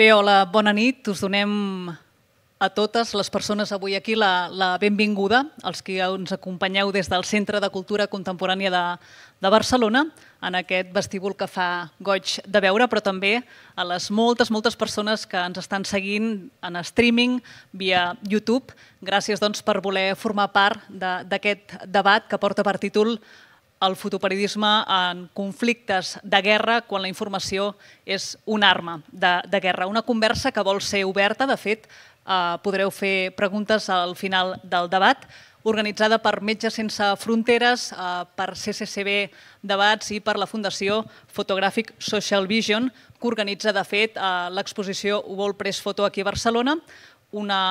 Bé, hola, bona nit. Us donem a totes les persones avui aquí la, la benvinguda, els que ens acompanyeu des del Centre de Cultura Contemporània de, de Barcelona, en aquest vestíbul que fa goig de veure, però també a les moltes, moltes persones que ens estan seguint en streaming via YouTube. Gràcies doncs, per voler formar part d'aquest de, debat que porta per títol el fotoperiodisme en conflictes de guerra quan la informació és una arma de, de guerra. Una conversa que vol ser oberta, de fet, eh, podreu fer preguntes al final del debat, organitzada per Metges Sense Fronteres, eh, per CCCB Debats i per la Fundació Fotogràfic Social Vision, que organitza, de fet, eh, l'exposició World Press Photo aquí a Barcelona, una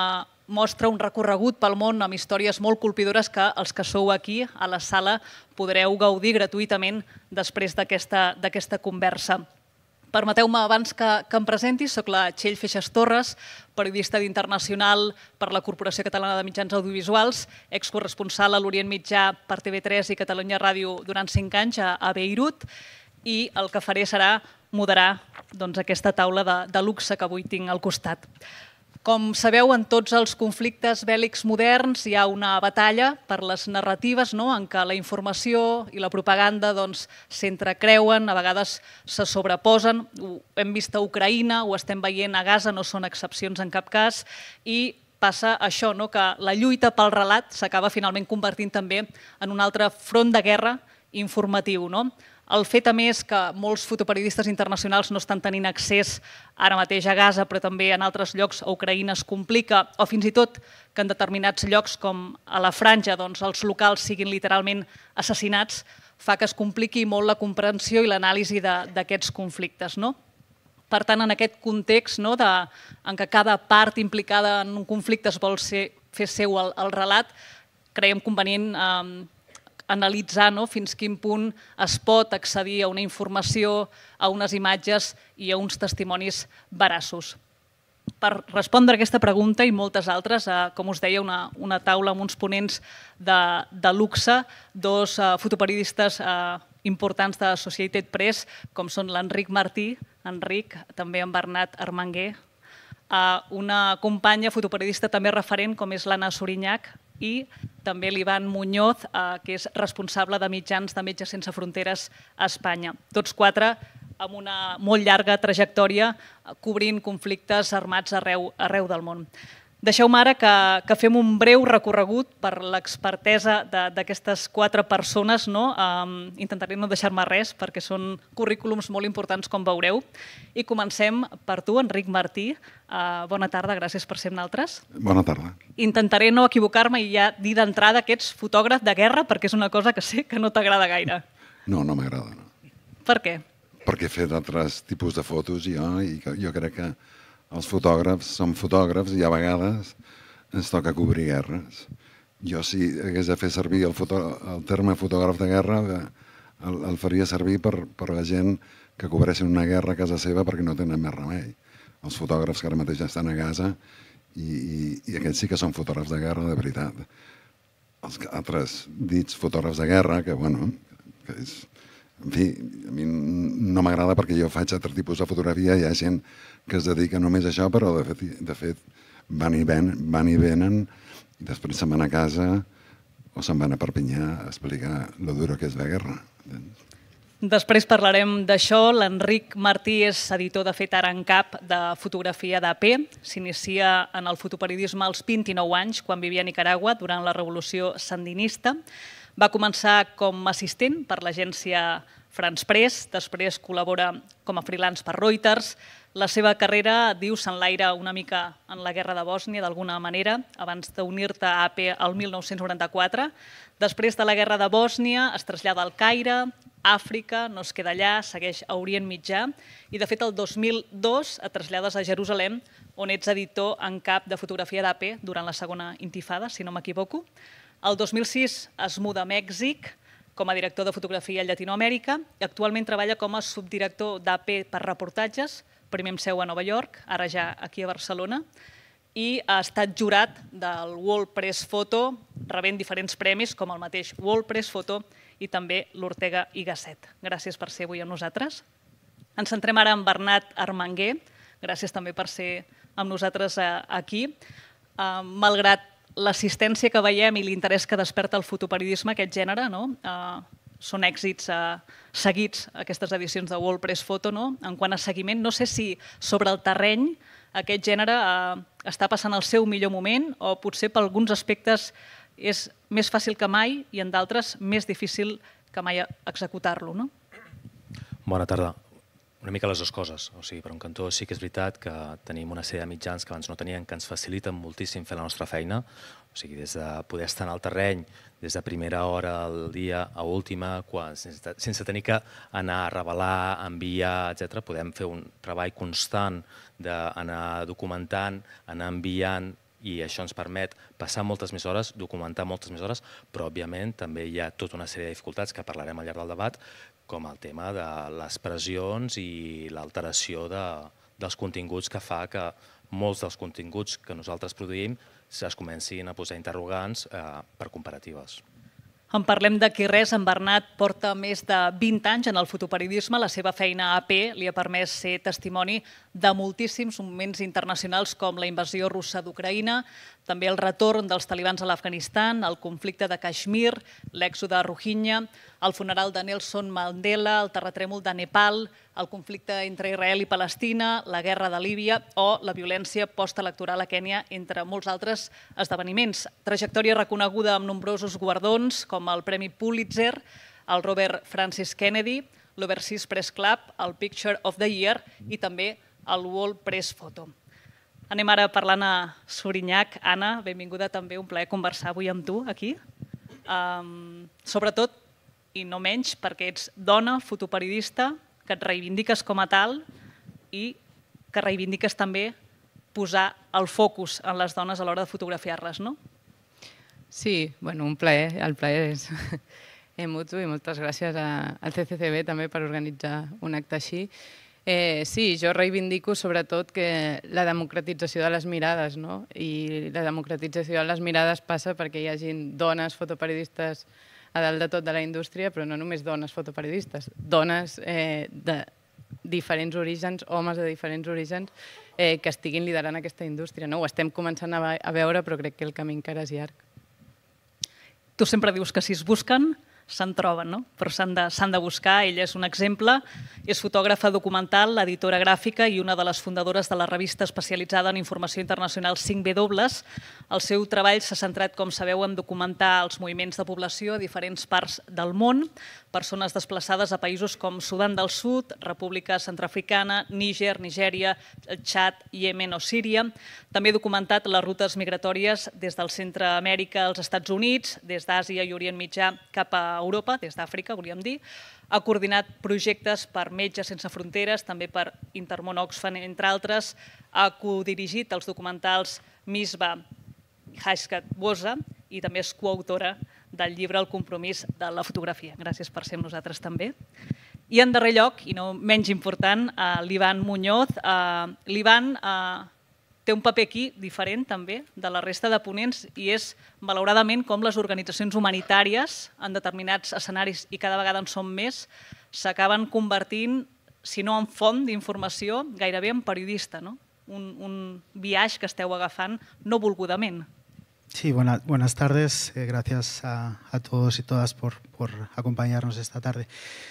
mostra un recorregut pel món amb històries molt colpidores que els que sou aquí a la sala podreu gaudir gratuïtament després d'aquesta conversa. Permeteu-me abans que, que em presenti, sóc la Txell Feixas Torres, periodista d'Internacional per la Corporació Catalana de Mitjans Audiovisuals, excorresponsal a l'Orient Mitjà per TV3 i Catalunya Ràdio durant cinc anys a, a Beirut, i el que faré serà moderar doncs, aquesta taula de, de luxe que avui tinc al costat. Com sabeu, en tots els conflictes bèl·lics moderns hi ha una batalla per les narratives no? en què la informació i la propaganda s'entrecreuen, doncs, a vegades se sobreposen. Ho hem vist a Ucraïna, ho estem veient a Gaza, no són excepcions en cap cas, i passa això, no? que la lluita pel relat s'acaba finalment convertint també en un altre front de guerra informatiu. No? El fet, a més, que molts fotoperiodistes internacionals no estan tenint accés ara mateix a Gaza, però també en altres llocs a Ucraïna es complica, o fins i tot que en determinats llocs, com a la Franja, doncs, els locals siguin literalment assassinats, fa que es compliqui molt la comprensió i l'anàlisi d'aquests conflictes. No? Per tant, en aquest context no, de, en què cada part implicada en un conflicte es vol ser, fer seu el, el relat, creiem convenient eh, analitzar no, fins quin punt es pot accedir a una informació, a unes imatges i a uns testimonis veraços. Per respondre a aquesta pregunta i moltes altres, eh, com us deia, una, una taula amb uns ponents de, de luxe, dos eh, fotoperiodistes eh, importants de Societat Press, com són l'Enric Martí, Enric, també en Bernat Armenguer, eh, una companya fotoperiodista també referent, com és l'Anna Sorinyac, i també l'Ivan Muñoz, eh, que és responsable de mitjans de Metges Sense Fronteres a Espanya. Tots quatre amb una molt llarga trajectòria eh, cobrint conflictes armats arreu, arreu del món. Deixeu-me ara que, que fem un breu recorregut per l'expertesa d'aquestes quatre persones. No? Um, intentaré no deixar-me res perquè són currículums molt importants, com veureu. I comencem per tu, Enric Martí. Uh, bona tarda, gràcies per ser amb nosaltres. Bona tarda. Intentaré no equivocar-me i ja dir d'entrada que ets fotògraf de guerra perquè és una cosa que sé que no t'agrada gaire. No, no m'agrada. No. Per què? Perquè he fet altres tipus de fotos i jo, i jo crec que els fotògrafs som fotògrafs i a vegades ens toca cobrir guerres. Jo si hagués de fer servir el, foto, el terme fotògraf de guerra el, el faria servir per, per la gent que cobreixen una guerra a casa seva perquè no tenen més remei. Els fotògrafs que ara mateix estan a casa i, i, i aquests sí que són fotògrafs de guerra de veritat. Els altres dits fotògrafs de guerra, que bueno, que és, en fi, a mi no m'agrada perquè jo faig altre tipus de fotografia i hi ha gent que es dedica només a això, però de fet, de fet van, i ven, van i venen i després se'n van a casa o se'n van a Perpinyà a explicar lo duro que és la guerra. Després parlarem d'això. L'Enric Martí és editor de fet ara en cap de fotografia d'AP. S'inicia en el fotoperiodisme als 29 anys, quan vivia a Nicaragua durant la revolució sandinista. Va començar com a assistent per l'agència France Press, després col·labora com a freelance per Reuters. La seva carrera, diu, s'enlaira una mica en la guerra de Bòsnia, d'alguna manera, abans d'unir-te a AP e al 1994. Després de la guerra de Bòsnia es trasllada al Caire, Àfrica, no es queda allà, segueix a Orient Mitjà i, de fet, el 2002 et trasllades a Jerusalem, on ets editor en cap de fotografia d'AP e durant la segona intifada, si no m'equivoco. El 2006 es muda a Mèxic, com a director de fotografia a Llatinoamèrica. Actualment treballa com a subdirector d'AP per reportatges, primer amb seu a Nova York, ara ja aquí a Barcelona, i ha estat jurat del World Press Photo, rebent diferents premis, com el mateix World Press Photo i també l'Ortega i Gasset. Gràcies per ser avui amb nosaltres. Ens centrem ara en Bernat Armenguer. Gràcies també per ser amb nosaltres eh, aquí. Eh, malgrat l'assistència que veiem i l'interès que desperta el fotoperiodisme, aquest gènere, no? Eh, són èxits eh, seguits, aquestes edicions de World Press Photo, no? en quant a seguiment. No sé si sobre el terreny aquest gènere eh, està passant el seu millor moment o potser per alguns aspectes és més fàcil que mai i en d'altres més difícil que mai executar-lo. No? Bona tarda una mica les dues coses. O sigui, per un cantó sí que és veritat que tenim una sèrie de mitjans que abans no tenien que ens faciliten moltíssim fer la nostra feina. O sigui, des de poder estar en el terreny, des de primera hora al dia a última, quan, sense, sense tenir que anar a revelar, enviar, etc. podem fer un treball constant d'anar documentant, anar enviant, i això ens permet passar moltes més hores, documentar moltes més hores, però òbviament també hi ha tota una sèrie de dificultats que parlarem al llarg del debat com el tema de les pressions i l'alteració de, dels continguts que fa que molts dels continguts que nosaltres produïm es comencin a posar interrogants eh, per comparatives. En parlem d'aquí res. En Bernat porta més de 20 anys en el fotoperiodisme. La seva feina a AP li ha permès ser testimoni de moltíssims moments internacionals com la invasió russa d'Ucraïna, també el retorn dels talibans a l'Afganistan, el conflicte de Kashmir, l'èxode a Rohingya, el funeral de Nelson Mandela, el terratrèmol de Nepal, el conflicte entre Israel i Palestina, la guerra de Líbia o la violència postelectoral a Quènia, entre molts altres esdeveniments. Trajectòria reconeguda amb nombrosos guardons, com el Premi Pulitzer, el Robert Francis Kennedy, l'Overseas Press Club, el Picture of the Year i també el World Press Photo. Anem ara parlant a Sorinyac. Anna, benvinguda també, un plaer conversar avui amb tu aquí. Um, sobretot, i no menys, perquè ets dona, fotoperiodista, que et reivindiques com a tal i que reivindiques també posar el focus en les dones a l'hora de fotografiar-les, no? Sí, bueno, un plaer, el plaer és mutu i moltes gràcies a, al CCCB també per organitzar un acte així. Eh, sí, jo reivindico sobretot que la democratització de les mirades, no? I la democratització de les mirades passa perquè hi hagin dones fotoperiodistes a dalt de tot de la indústria, però no només dones fotoperiodistes, dones eh, de diferents orígens, homes de diferents orígens, eh, que estiguin liderant aquesta indústria. No? Ho estem començant a, a veure, però crec que el camí encara és llarg. Tu sempre dius que si es busquen, se'n troben, no? però s'han de, de buscar. Ella és un exemple, és fotògrafa documental, editora gràfica i una de les fundadores de la revista especialitzada en informació internacional 5W. El seu treball s'ha centrat, com sabeu, en documentar els moviments de població a diferents parts del món, persones desplaçades a països com Sudan del Sud, República Centrafricana, Níger, Nigèria, Txad, Yemen o Síria. També he documentat les rutes migratòries des del centre Amèrica als Estats Units, des d'Àsia i Orient Mitjà cap a Europa, des d'Àfrica, volíem dir. Ha coordinat projectes per Metges Sense Fronteres, també per Intermón Oxfam, entre altres. Ha codirigit els documentals Misba Hashkat Bosa i també és coautora del llibre El compromís de la fotografia. Gràcies per ser amb nosaltres també. I en darrer lloc, i no menys important, eh, l'Ivan Muñoz. Eh, L'Ivan eh, té un paper aquí diferent també de la resta de ponents i és, malauradament, com les organitzacions humanitàries en determinats escenaris i cada vegada en són més, s'acaben convertint, si no en font d'informació, gairebé en periodista, no? un, un viatge que esteu agafant no volgudament. Sí, buenas tardes. Eh, gracias a, todos y todas por, acompañarnos esta tarde.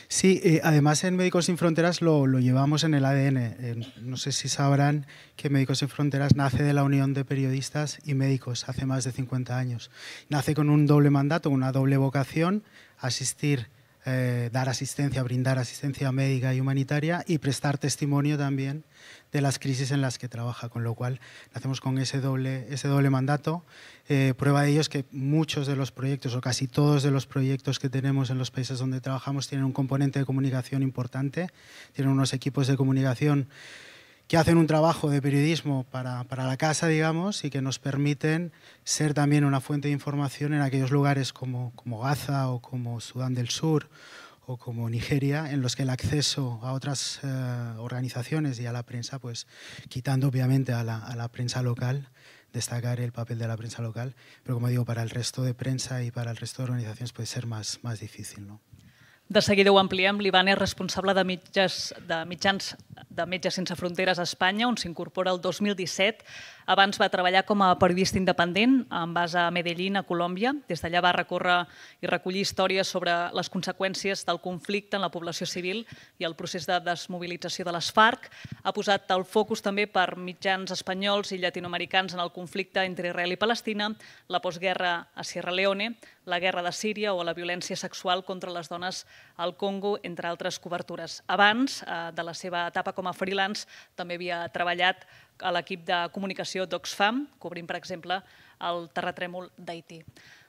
Sí, eh, además en Médicos Sin Fronteras lo, llevamos en el ADN. no sé si sabrán que Médicos Sin Fronteras nace de la unión de periodistas y médicos hace más de 50 años. Nace con un doble mandato, una doble vocación, asistir, eh, dar asistencia, brindar asistencia médica y humanitaria y prestar testimonio también de las crisis en las que trabaja, con lo cual hacemos con ese doble, ese doble mandato. Eh, prueba de ello es que muchos de los proyectos, o casi todos de los proyectos que tenemos en los países donde trabajamos, tienen un componente de comunicación importante, tienen unos equipos de comunicación que hacen un trabajo de periodismo para, la casa, digamos, y que nos permiten ser también una fuente de información en aquellos lugares como, como Gaza o como Sudán del Sur o como Nigeria, en los que el acceso a otras eh, organizaciones y a la prensa, pues quitando obviamente a la, prensa local, destacar el papel de la prensa local, pero como digo, para el resto de prensa y para el resto de organizaciones puede ser más, más difícil. ¿no? De seguida ho ampliem. L'Ivan responsable de, mitges, de mitjans de Metges Sense fronteras a Espanya, se incorpora el 2017 Abans va treballar com a periodista independent en base a Medellín, a Colòmbia. Des d'allà va recórrer i recollir històries sobre les conseqüències del conflicte en la població civil i el procés de desmobilització de les FARC. Ha posat el focus també per mitjans espanyols i llatinoamericans en el conflicte entre Israel i Palestina, la postguerra a Sierra Leone, la guerra de Síria o la violència sexual contra les dones al Congo, entre altres cobertures. Abans eh, de la seva etapa com a freelance, també havia treballat a l'equip de comunicació d'Oxfam, cobrim, per exemple, el terratrèmol d'Haití.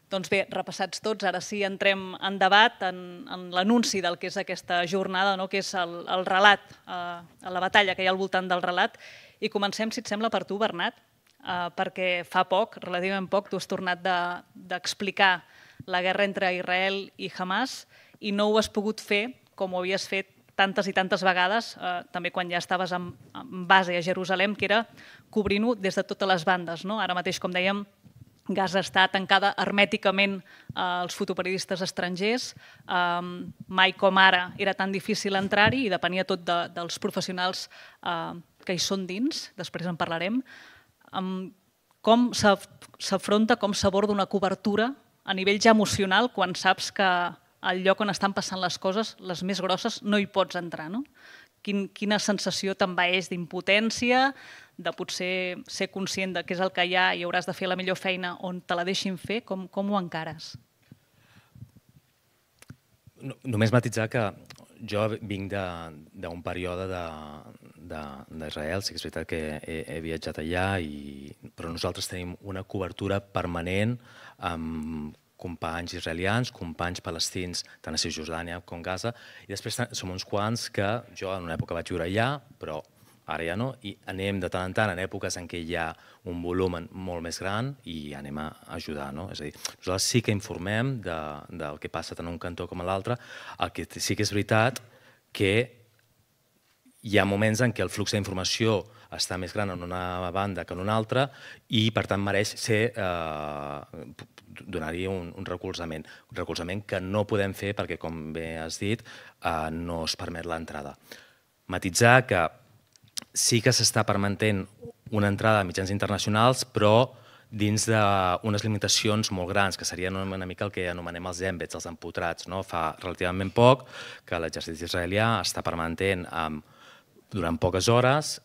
Doncs bé, repassats tots, ara sí entrem en debat, en, en l'anunci del que és aquesta jornada, no? que és el, el relat, eh, la batalla que hi ha al voltant del relat. I comencem, si et sembla, per tu, Bernat, eh, perquè fa poc, relativament poc, tu has tornat d'explicar de, la guerra entre Israel i Hamas i no ho has pogut fer com ho havies fet tantes i tantes vegades, eh, també quan ja estaves en, en base a Jerusalem, que era cobrint-ho des de totes les bandes. No? Ara mateix, com dèiem, Gaza està tancada hermèticament eh, als fotoperiodistes estrangers. Um, mai com ara era tan difícil entrar-hi i depenia tot de, dels professionals uh, que hi són dins, després en parlarem. Um, com s'afronta, com s'aborda una cobertura a nivell ja emocional quan saps que al lloc on estan passant les coses, les més grosses, no hi pots entrar. No? Quin, quina sensació t'envaeix d'impotència, de potser ser conscient de què és el que hi ha i hauràs de fer la millor feina on te la deixin fer, com, com ho encares? No, només matitzar que jo vinc d'un període d'Israel, sí que és veritat que he, he viatjat allà, i, però nosaltres tenim una cobertura permanent amb companys israelians, companys palestins, tant a Cisjordània com a Gaza, i després som uns quants que jo en una època vaig viure allà, però ara ja no, i anem de tant en tant en èpoques en què hi ha un volum molt més gran i anem a ajudar, no? És a dir, nosaltres sí que informem de, del que passa tant en un cantó com a l'altre, el que sí que és veritat que hi ha moments en què el flux d'informació està més gran en una banda que en una altra i, per tant, mereix ser, eh, donar-hi un, un recolzament. Un recolzament que no podem fer perquè, com bé has dit, eh, no es permet l'entrada. Matitzar que sí que s'està permetent una entrada a mitjans internacionals, però dins d'unes limitacions molt grans, que serien una mica el que anomenem els embets, els empotrats. No? Fa relativament poc que l'exèrcit israelià està permetent amb, durant poques hores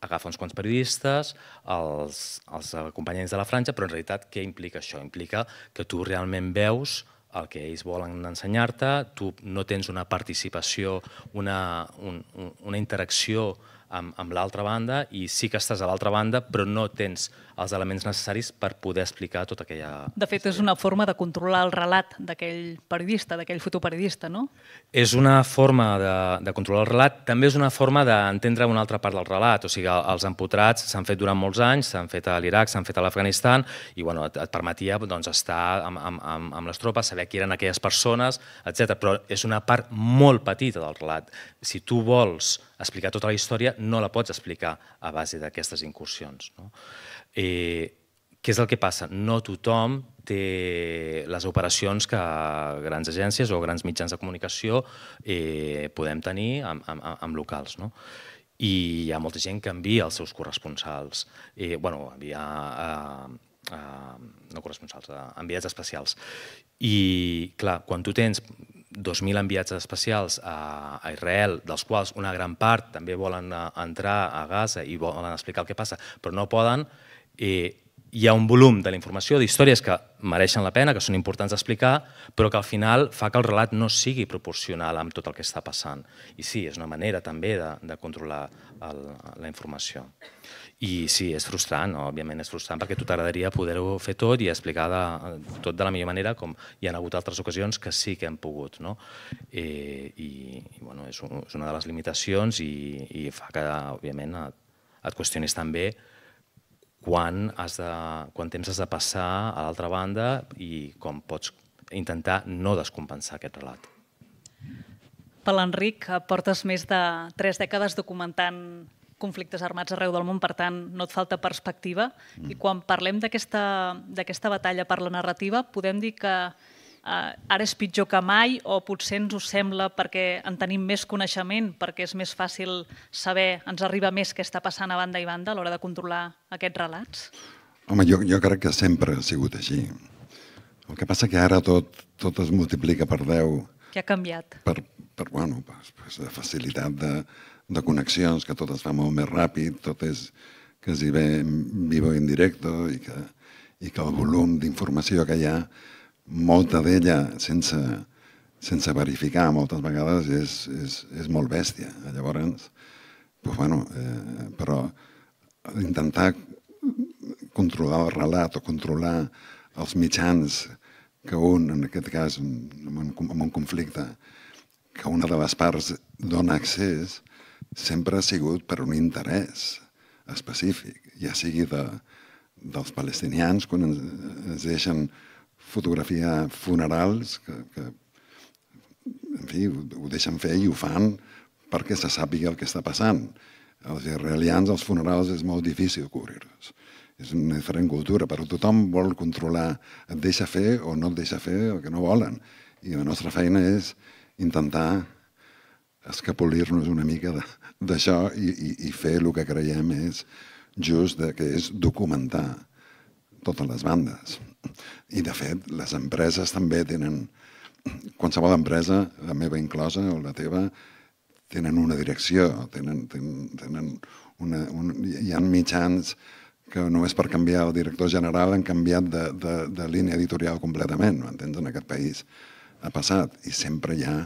agafa uns quants periodistes, els, els acompanyants de la franja, però en realitat què implica això? Implica que tu realment veus el que ells volen ensenyar-te, tu no tens una participació, una, un, una interacció amb, amb l'altra banda i sí que estàs a l'altra banda, però no tens els elements necessaris per poder explicar tota aquella... De fet, és una forma de controlar el relat d'aquell periodista, d'aquell fotoperiodista, no? És una forma de, de controlar el relat, també és una forma d'entendre una altra part del relat, o sigui, els empotrats s'han fet durant molts anys, s'han fet a l'Iraq, s'han fet a l'Afganistan, i bueno, et, et permetia doncs, estar amb, amb, amb, amb les tropes, saber qui eren aquelles persones, etc. Però és una part molt petita del relat. Si tu vols explicar tota la història no la pots explicar a base d'aquestes incursions. No? Eh, què és el que passa? No tothom té les operacions que grans agències o grans mitjans de comunicació eh, podem tenir amb, amb, amb locals. No? I hi ha molta gent que envia els seus corresponsals. Eh, bueno, envia... Eh, eh, no corresponsals, eh, enviats especials. I, clar, quan tu tens 2.000 enviats especials a, a Israel, dels quals una gran part també volen eh, entrar a Gaza i volen explicar el que passa, però no poden, eh, hi ha un volum de la informació, d'històries que mereixen la pena, que són importants d'explicar, però que al final fa que el relat no sigui proporcional amb tot el que està passant. I sí, és una manera també de, de controlar el, la informació. I sí, és frustrant, òbviament és frustrant, perquè tu t'agradaria poder-ho fer tot i explicar de, tot de la millor manera, com hi ha hagut altres ocasions que sí que hem pogut. No? I, eh, i, i bueno, és, un, és una de les limitacions i, i fa que, òbviament, et, et qüestionis també quan, has de, quan temps has de passar a l'altra banda i com pots intentar no descompensar aquest relat. Per l'Enric, eh, portes més de tres dècades documentant conflictes armats arreu del món, per tant, no et falta perspectiva. Mm. I quan parlem d'aquesta batalla per la narrativa, podem dir que eh, ara és pitjor que mai o potser ens ho sembla perquè en tenim més coneixement, perquè és més fàcil saber, ens arriba més què està passant a banda i banda a l'hora de controlar aquests relats? Home, jo, jo crec que sempre ha sigut així. El que passa que ara tot, tot es multiplica per 10. Què ha canviat? Per, per bueno, per, per la facilitat de, de connexions, que tot es fa molt més ràpid, tot és quasi bé vivo en directo i que, i que el volum d'informació que hi ha, molta d'ella sense, sense verificar moltes vegades és, és, és molt bèstia. Llavors, pues bueno, eh, però intentar controlar el relat o controlar els mitjans que un, en aquest cas, un, en un conflicte, que una de les parts dona accés, sempre ha sigut per un interès específic, ja sigui de, dels palestinians quan ens, ens deixen fotografiar funerals que, que en fi, ho, ho deixen fer i ho fan perquè se sàpiga el que està passant. Els israelians, els funerals, és molt difícil cobrir-los. És una diferent cultura, però tothom vol controlar, et deixa fer o no et deixa fer el que no volen. I la nostra feina és intentar escapolir-nos una mica d'això i, i, i fer el que creiem és just, de, que és documentar totes les bandes. I, de fet, les empreses també tenen... Qualsevol empresa, la meva inclosa o la teva, tenen una direcció, tenen, tenen, tenen una, un, hi ha mitjans que només per canviar el director general han canviat de, de, de línia editorial completament, m'entens? En aquest país ha passat i sempre hi ha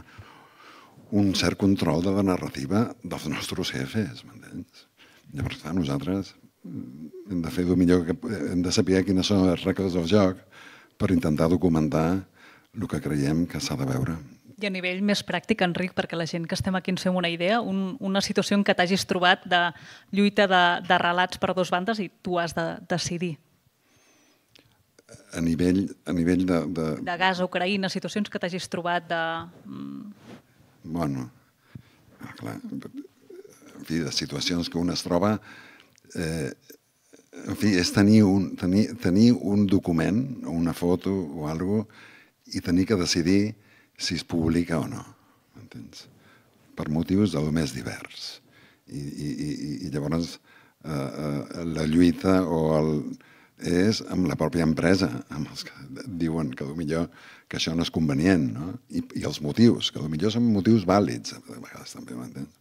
un cert control de la narrativa dels nostres jefes, m'entens? Llavors, clar, nosaltres mm, hem de fer el millor que... Hem de saber quines són les regles del joc per intentar documentar el que creiem que s'ha de veure. I a nivell més pràctic, Enric, perquè la gent que estem aquí ens fem una idea, un, una situació en què t'hagis trobat de lluita de, de relats per dues bandes i tu has de decidir. A nivell, a nivell de, de... De gas a Ucraïna, situacions que t'hagis trobat de... Mm bueno, ah, clar, en fi, de situacions que un es troba, eh, en fi, és tenir un, tenir, tenir un document, una foto o alguna i tenir que decidir si es publica o no, entens? Per motius del més divers. I, i, i, i llavors eh, eh, la lluita o el, és amb la pròpia empresa, amb els que diuen que potser que això no és convenient, no? I, i els motius, que potser són motius vàlids, a vegades també, m'entens?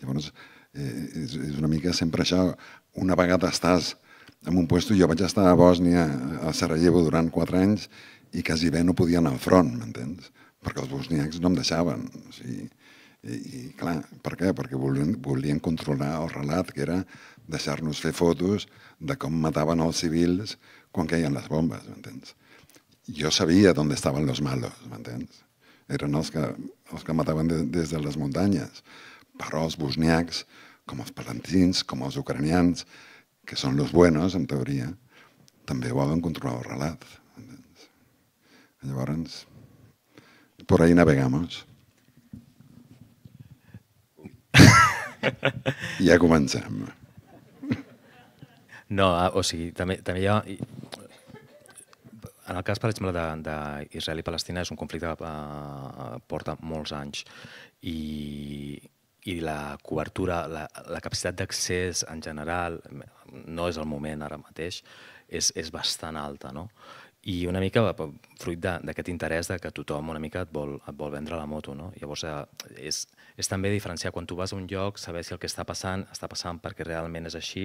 Llavors, eh, és, és una mica sempre això, una vegada estàs en un puesto, jo vaig estar a Bòsnia, a Sarajevo, durant quatre anys i quasi bé no podia anar front, m'entens? Perquè els bosniacs no em deixaven, o sigui... I, i clar, per què? Perquè volien, volien controlar el relat, que era deixar-nos fer fotos de com mataven els civils quan caien les bombes, m'entens? jo sabia d'on estaven els malos, m'entens? Eren els que, els que mataven de, des de les muntanyes, però els bosniacs, com els palantins, com els ucranians, que són els buenos, en teoria, també volen controlar el relat. Entens? Llavors, por ahí navegamos. ja comencem. No, ah, o sigui, també, també hi ha, en el cas, per exemple, d'Israel i Palestina és un conflicte que eh, porta molts anys i, i la cobertura, la, la capacitat d'accés en general, no és el moment ara mateix, és, és bastant alta, no? I una mica eh, fruit d'aquest interès de que tothom una mica et vol, et vol vendre la moto, no? Llavors eh, és, és també diferenciar quan tu vas a un lloc, saber si el que està passant està passant perquè realment és així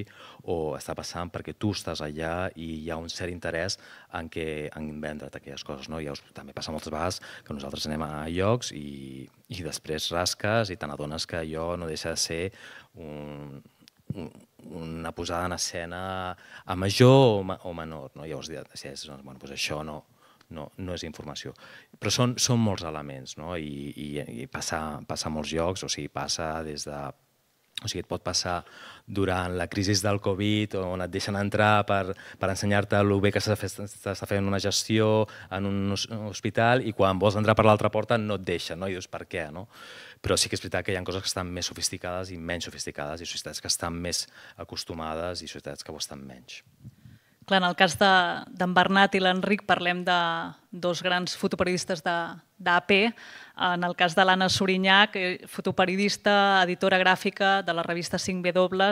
o està passant perquè tu estàs allà i hi ha un cert interès en, que, en vendre't aquelles coses. No? Ja us, també passa moltes vegades que nosaltres anem a llocs i, i després rasques i te n'adones que allò no deixa de ser un, un una posada en escena a major o, ma, o menor. No? Llavors, si és, doncs, bueno, doncs això no, no, no és informació. Però són, són molts elements, no? I, i, i passa, passa molts llocs, o sigui, passa des de o sigui, et pot passar durant la crisi del Covid, on et deixen entrar per, per ensenyar-te el bé que s'està fent una gestió en un hospital i quan vols entrar per l'altra porta no et deixen, no? i dius per què. No? Però sí que és veritat que hi ha coses que estan més sofisticades i menys sofisticades, i societats que estan més acostumades i societats que ho estan menys. Clar, en el cas d'en de, Bernat i l'Enric parlem de dos grans fotoperiodistes d'AP. En el cas de l'Anna Sorinyac, eh, fotoperiodista, editora gràfica de la revista 5W,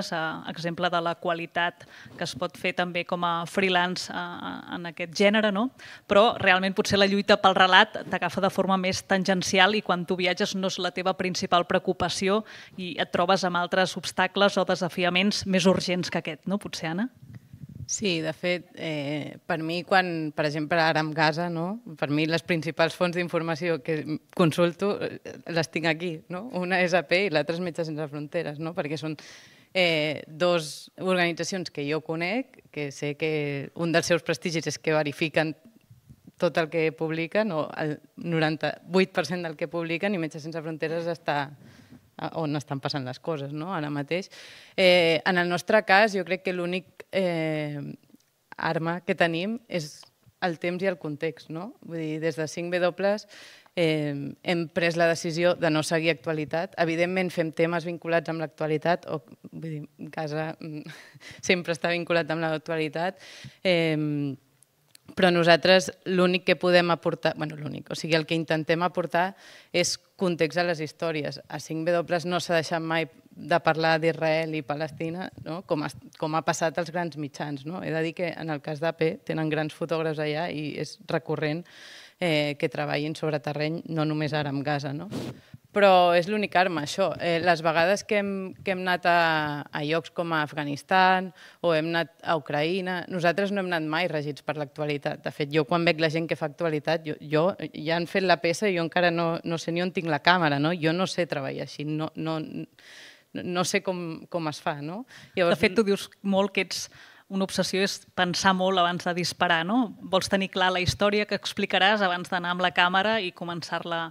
exemple de la qualitat que es pot fer també com a freelance en aquest gènere, no? però realment potser la lluita pel relat t'agafa de forma més tangencial i quan tu viatges no és la teva principal preocupació i et trobes amb altres obstacles o desafiaments més urgents que aquest, no? potser, Anna? Sí, de fet, eh, per mi, quan, per exemple, ara amb casa, no? per mi les principals fonts d'informació que consulto eh, les tinc aquí. No? Una és AP i l'altra és Metges Sense Fronteres, no? perquè són eh, dos organitzacions que jo conec, que sé que un dels seus prestigis és que verifiquen tot el que publiquen, o el 98% del que publiquen, i Metges Sense Fronteres està on estan passant les coses no? ara mateix. Eh, en el nostre cas, jo crec que l'únic eh, arma que tenim és el temps i el context. No? Vull dir, des de 5 W eh, hem pres la decisió de no seguir actualitat. Evidentment fem temes vinculats amb l'actualitat, o vull dir, casa mm, sempre està vinculat amb l'actualitat, eh, però nosaltres l'únic que podem aportar, bueno, l'únic, o sigui, el que intentem aportar és context a les històries. A 5W no s'ha deixat mai de parlar d'Israel i Palestina, no? com, ha, com ha passat als grans mitjans. No? He de dir que en el cas d'AP tenen grans fotògrafs allà i és recurrent eh, que treballin sobre terreny, no només ara amb Gaza, no? però és l'únic arma, això. Eh, les vegades que hem, que hem anat a, a llocs com a Afganistan o hem anat a Ucraïna, nosaltres no hem anat mai regits per l'actualitat. De fet, jo quan veig la gent que fa actualitat, jo, jo ja han fet la peça i jo encara no, no sé ni on tinc la càmera, no? Jo no sé treballar així, no, no, no sé com, com es fa, no? Llavors... De fet, tu dius molt que ets una obsessió és pensar molt abans de disparar, no? Vols tenir clar la història que explicaràs abans d'anar amb la càmera i començar-la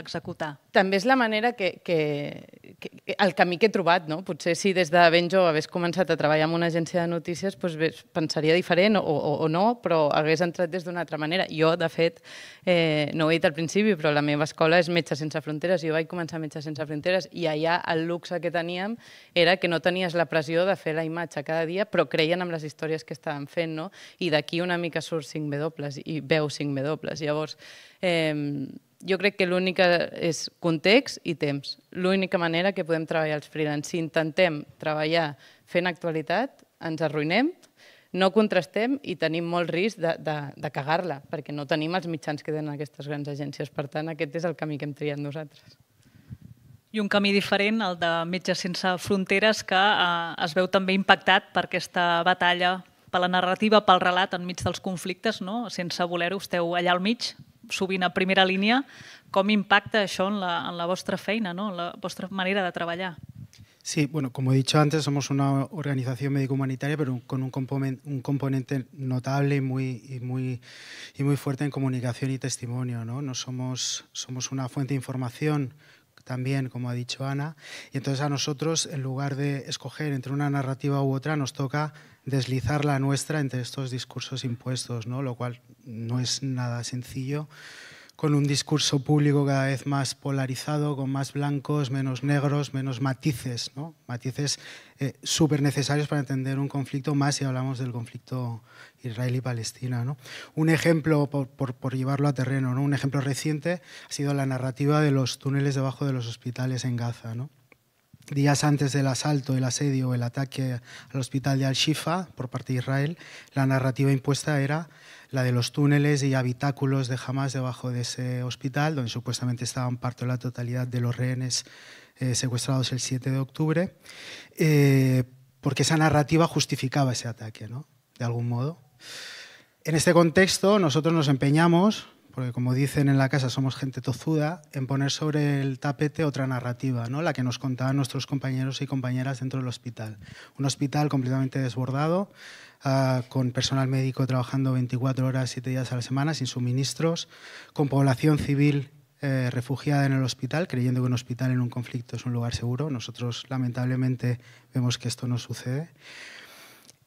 executar. També és la manera que, que, que, que el camí que he trobat, no? Potser si des de ben jo hagués començat a treballar en una agència de notícies, doncs bé, pensaria diferent o, o, o no, però hagués entrat des d'una altra manera. Jo, de fet, eh, no ho he dit al principi, però la meva escola és Metges Sense Fronteres, jo vaig començar Metges Sense Fronteres i allà el luxe que teníem era que no tenies la pressió de fer la imatge cada dia, però creien en les històries que estaven fent, no? I d'aquí una mica surt 5 W i veu 5 W. Llavors, eh, jo crec que l'única és context i temps. L'única manera que podem treballar els freelance. Si intentem treballar fent actualitat, ens arruïnem, no contrastem i tenim molt risc de, de, de cagar-la, perquè no tenim els mitjans que tenen aquestes grans agències. Per tant, aquest és el camí que hem triat nosaltres. I un camí diferent, el de Metges Sense Fronteres, que eh, es veu també impactat per aquesta batalla, per la narrativa, pel relat enmig dels conflictes, no? sense voler-ho, esteu allà al mig, subir a primera línea, ¿cómo impacta eso en la, en feina, no? en la vostra manera de trabajar? Sí, bueno, como he dicho antes, somos una organización médico-humanitaria, pero con un componente, un componente notable y muy, muy, y muy fuerte en comunicación y testimonio. No, somos, somos una fuente de información también, como ha dicho Ana, y entonces a nosotros, en lugar de escoger entre una narrativa u otra, nos toca deslizar la nuestra entre estos discursos impuestos, ¿no? lo cual no es nada sencillo, con un discurso público cada vez más polarizado, con más blancos, menos negros, menos matices, ¿no? matices eh, súper necesarios para entender un conflicto más si hablamos del conflicto israelí-palestina. ¿no? Un ejemplo, por, por, llevarlo a terreno, ¿no? un ejemplo reciente ha sido la narrativa de los túneles debajo de los hospitales en Gaza. ¿no? días antes del asalto, el asedio, el ataque al hospital de Al-Shifa por parte de Israel, la narrativa impuesta era la de los túneles y habitáculos de Hamas debajo de ese hospital, donde supuestamente estaban parte de la totalidad de los rehenes eh, secuestrados el 7 de octubre, eh, porque esa narrativa justificaba ese ataque, ¿no? De algún modo. En este contexto, nosotros nos empeñamos, porque como dicen en la casa, somos gente tozuda, en poner sobre el tapete otra narrativa, ¿no? la que nos contaban nuestros compañeros y compañeras dentro del hospital. Un hospital completamente desbordado, ah, con personal médico trabajando 24 horas, 7 días a la semana, sin suministros, con población civil eh, refugiada en el hospital, creyendo que un hospital en un conflicto es un lugar seguro. Nosotros, lamentablemente, vemos que esto no sucede.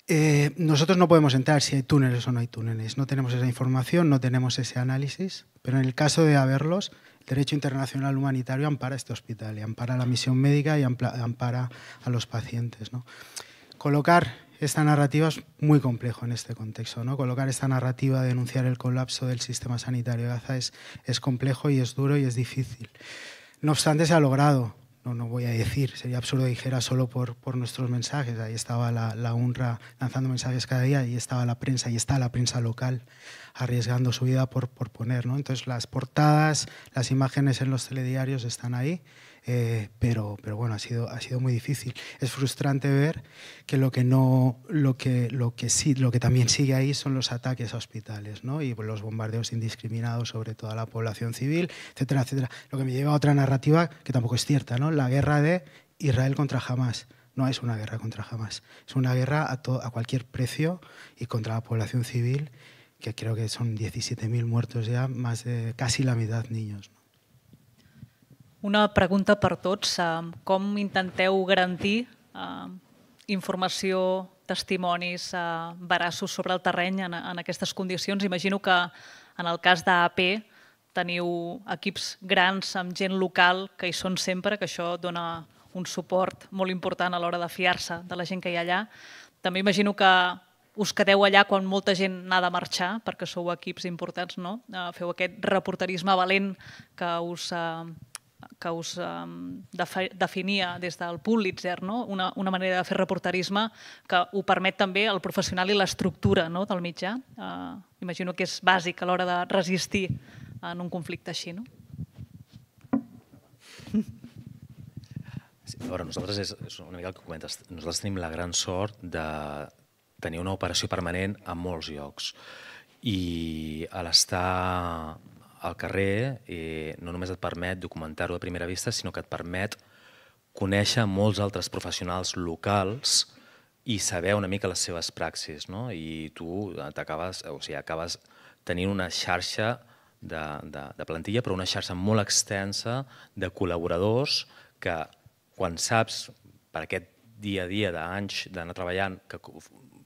Eh, nosotros no podemos entrar si hay túneles o no hay túneles. No tenemos esa información, no tenemos ese análisis, pero en el caso de haberlos, el derecho internacional humanitario ampara este hospital, y ampara la misión médica y ampara a los pacientes. Colocar esta narrativa es muy complejo en este contexto. ¿no? Colocar esta narrativa de denunciar el colapso del sistema sanitario de Gaza es, es complejo y es duro y es difícil. No obstante, se ha logrado no, no, voy a decir, sería absurdo dijera solo por, por nuestros mensajes. Ahí estaba la, la, UNRWA lanzando mensajes cada día, ahí estaba la prensa, y está la prensa local arriesgando su vida por, por poner. ¿no? Entonces las portadas, las imágenes en los telediarios están ahí eh, pero, pero bueno, ha sido, ha sido muy difícil. Es frustrante ver que lo que, no, lo que, lo que, sí, lo que también sigue ahí son los ataques a hospitales ¿no? y los bombardeos indiscriminados sobre toda la población civil, etcétera, etcétera. Lo que me lleva a otra narrativa que tampoco es cierta, ¿no? la guerra de Israel contra Hamas no es una guerra contra Hamas, es una guerra a, a, cualquier precio y contra la población civil, que creo que son 17.000 muertos ya, más de casi la mitad niños. Una pregunta per tots. Eh, com intenteu garantir eh, informació, testimonis veraços eh, sobre el terreny en, aquestes condicions? Imagino que en el cas d'AP teniu equips grans amb gent local que hi són sempre, que això dona un suport molt important a l'hora de fiar-se de la gent que hi ha allà. També imagino que us quedeu allà quan molta gent n'ha de marxar, perquè sou equips importants, no? Feu aquest reporterisme valent que us que us definia des del Pulitzer, no? una, una manera de fer reporterisme que ho permet també el professional i l'estructura no? del mitjà. Uh, imagino que és bàsic a l'hora de resistir en un conflicte així. No? Sí, veure, nosaltres, és, és una mica el que comentes, nosaltres tenim la gran sort de tenir una operació permanent a molts llocs i a l'estar al carrer i no només et permet documentar-ho a primera vista, sinó que et permet conèixer molts altres professionals locals i saber una mica les seves praxis, no? I tu acabes, o sigui, acabes tenint una xarxa de, de, de plantilla, però una xarxa molt extensa de col·laboradors que quan saps per aquest dia a dia d'anys d'anar treballant, que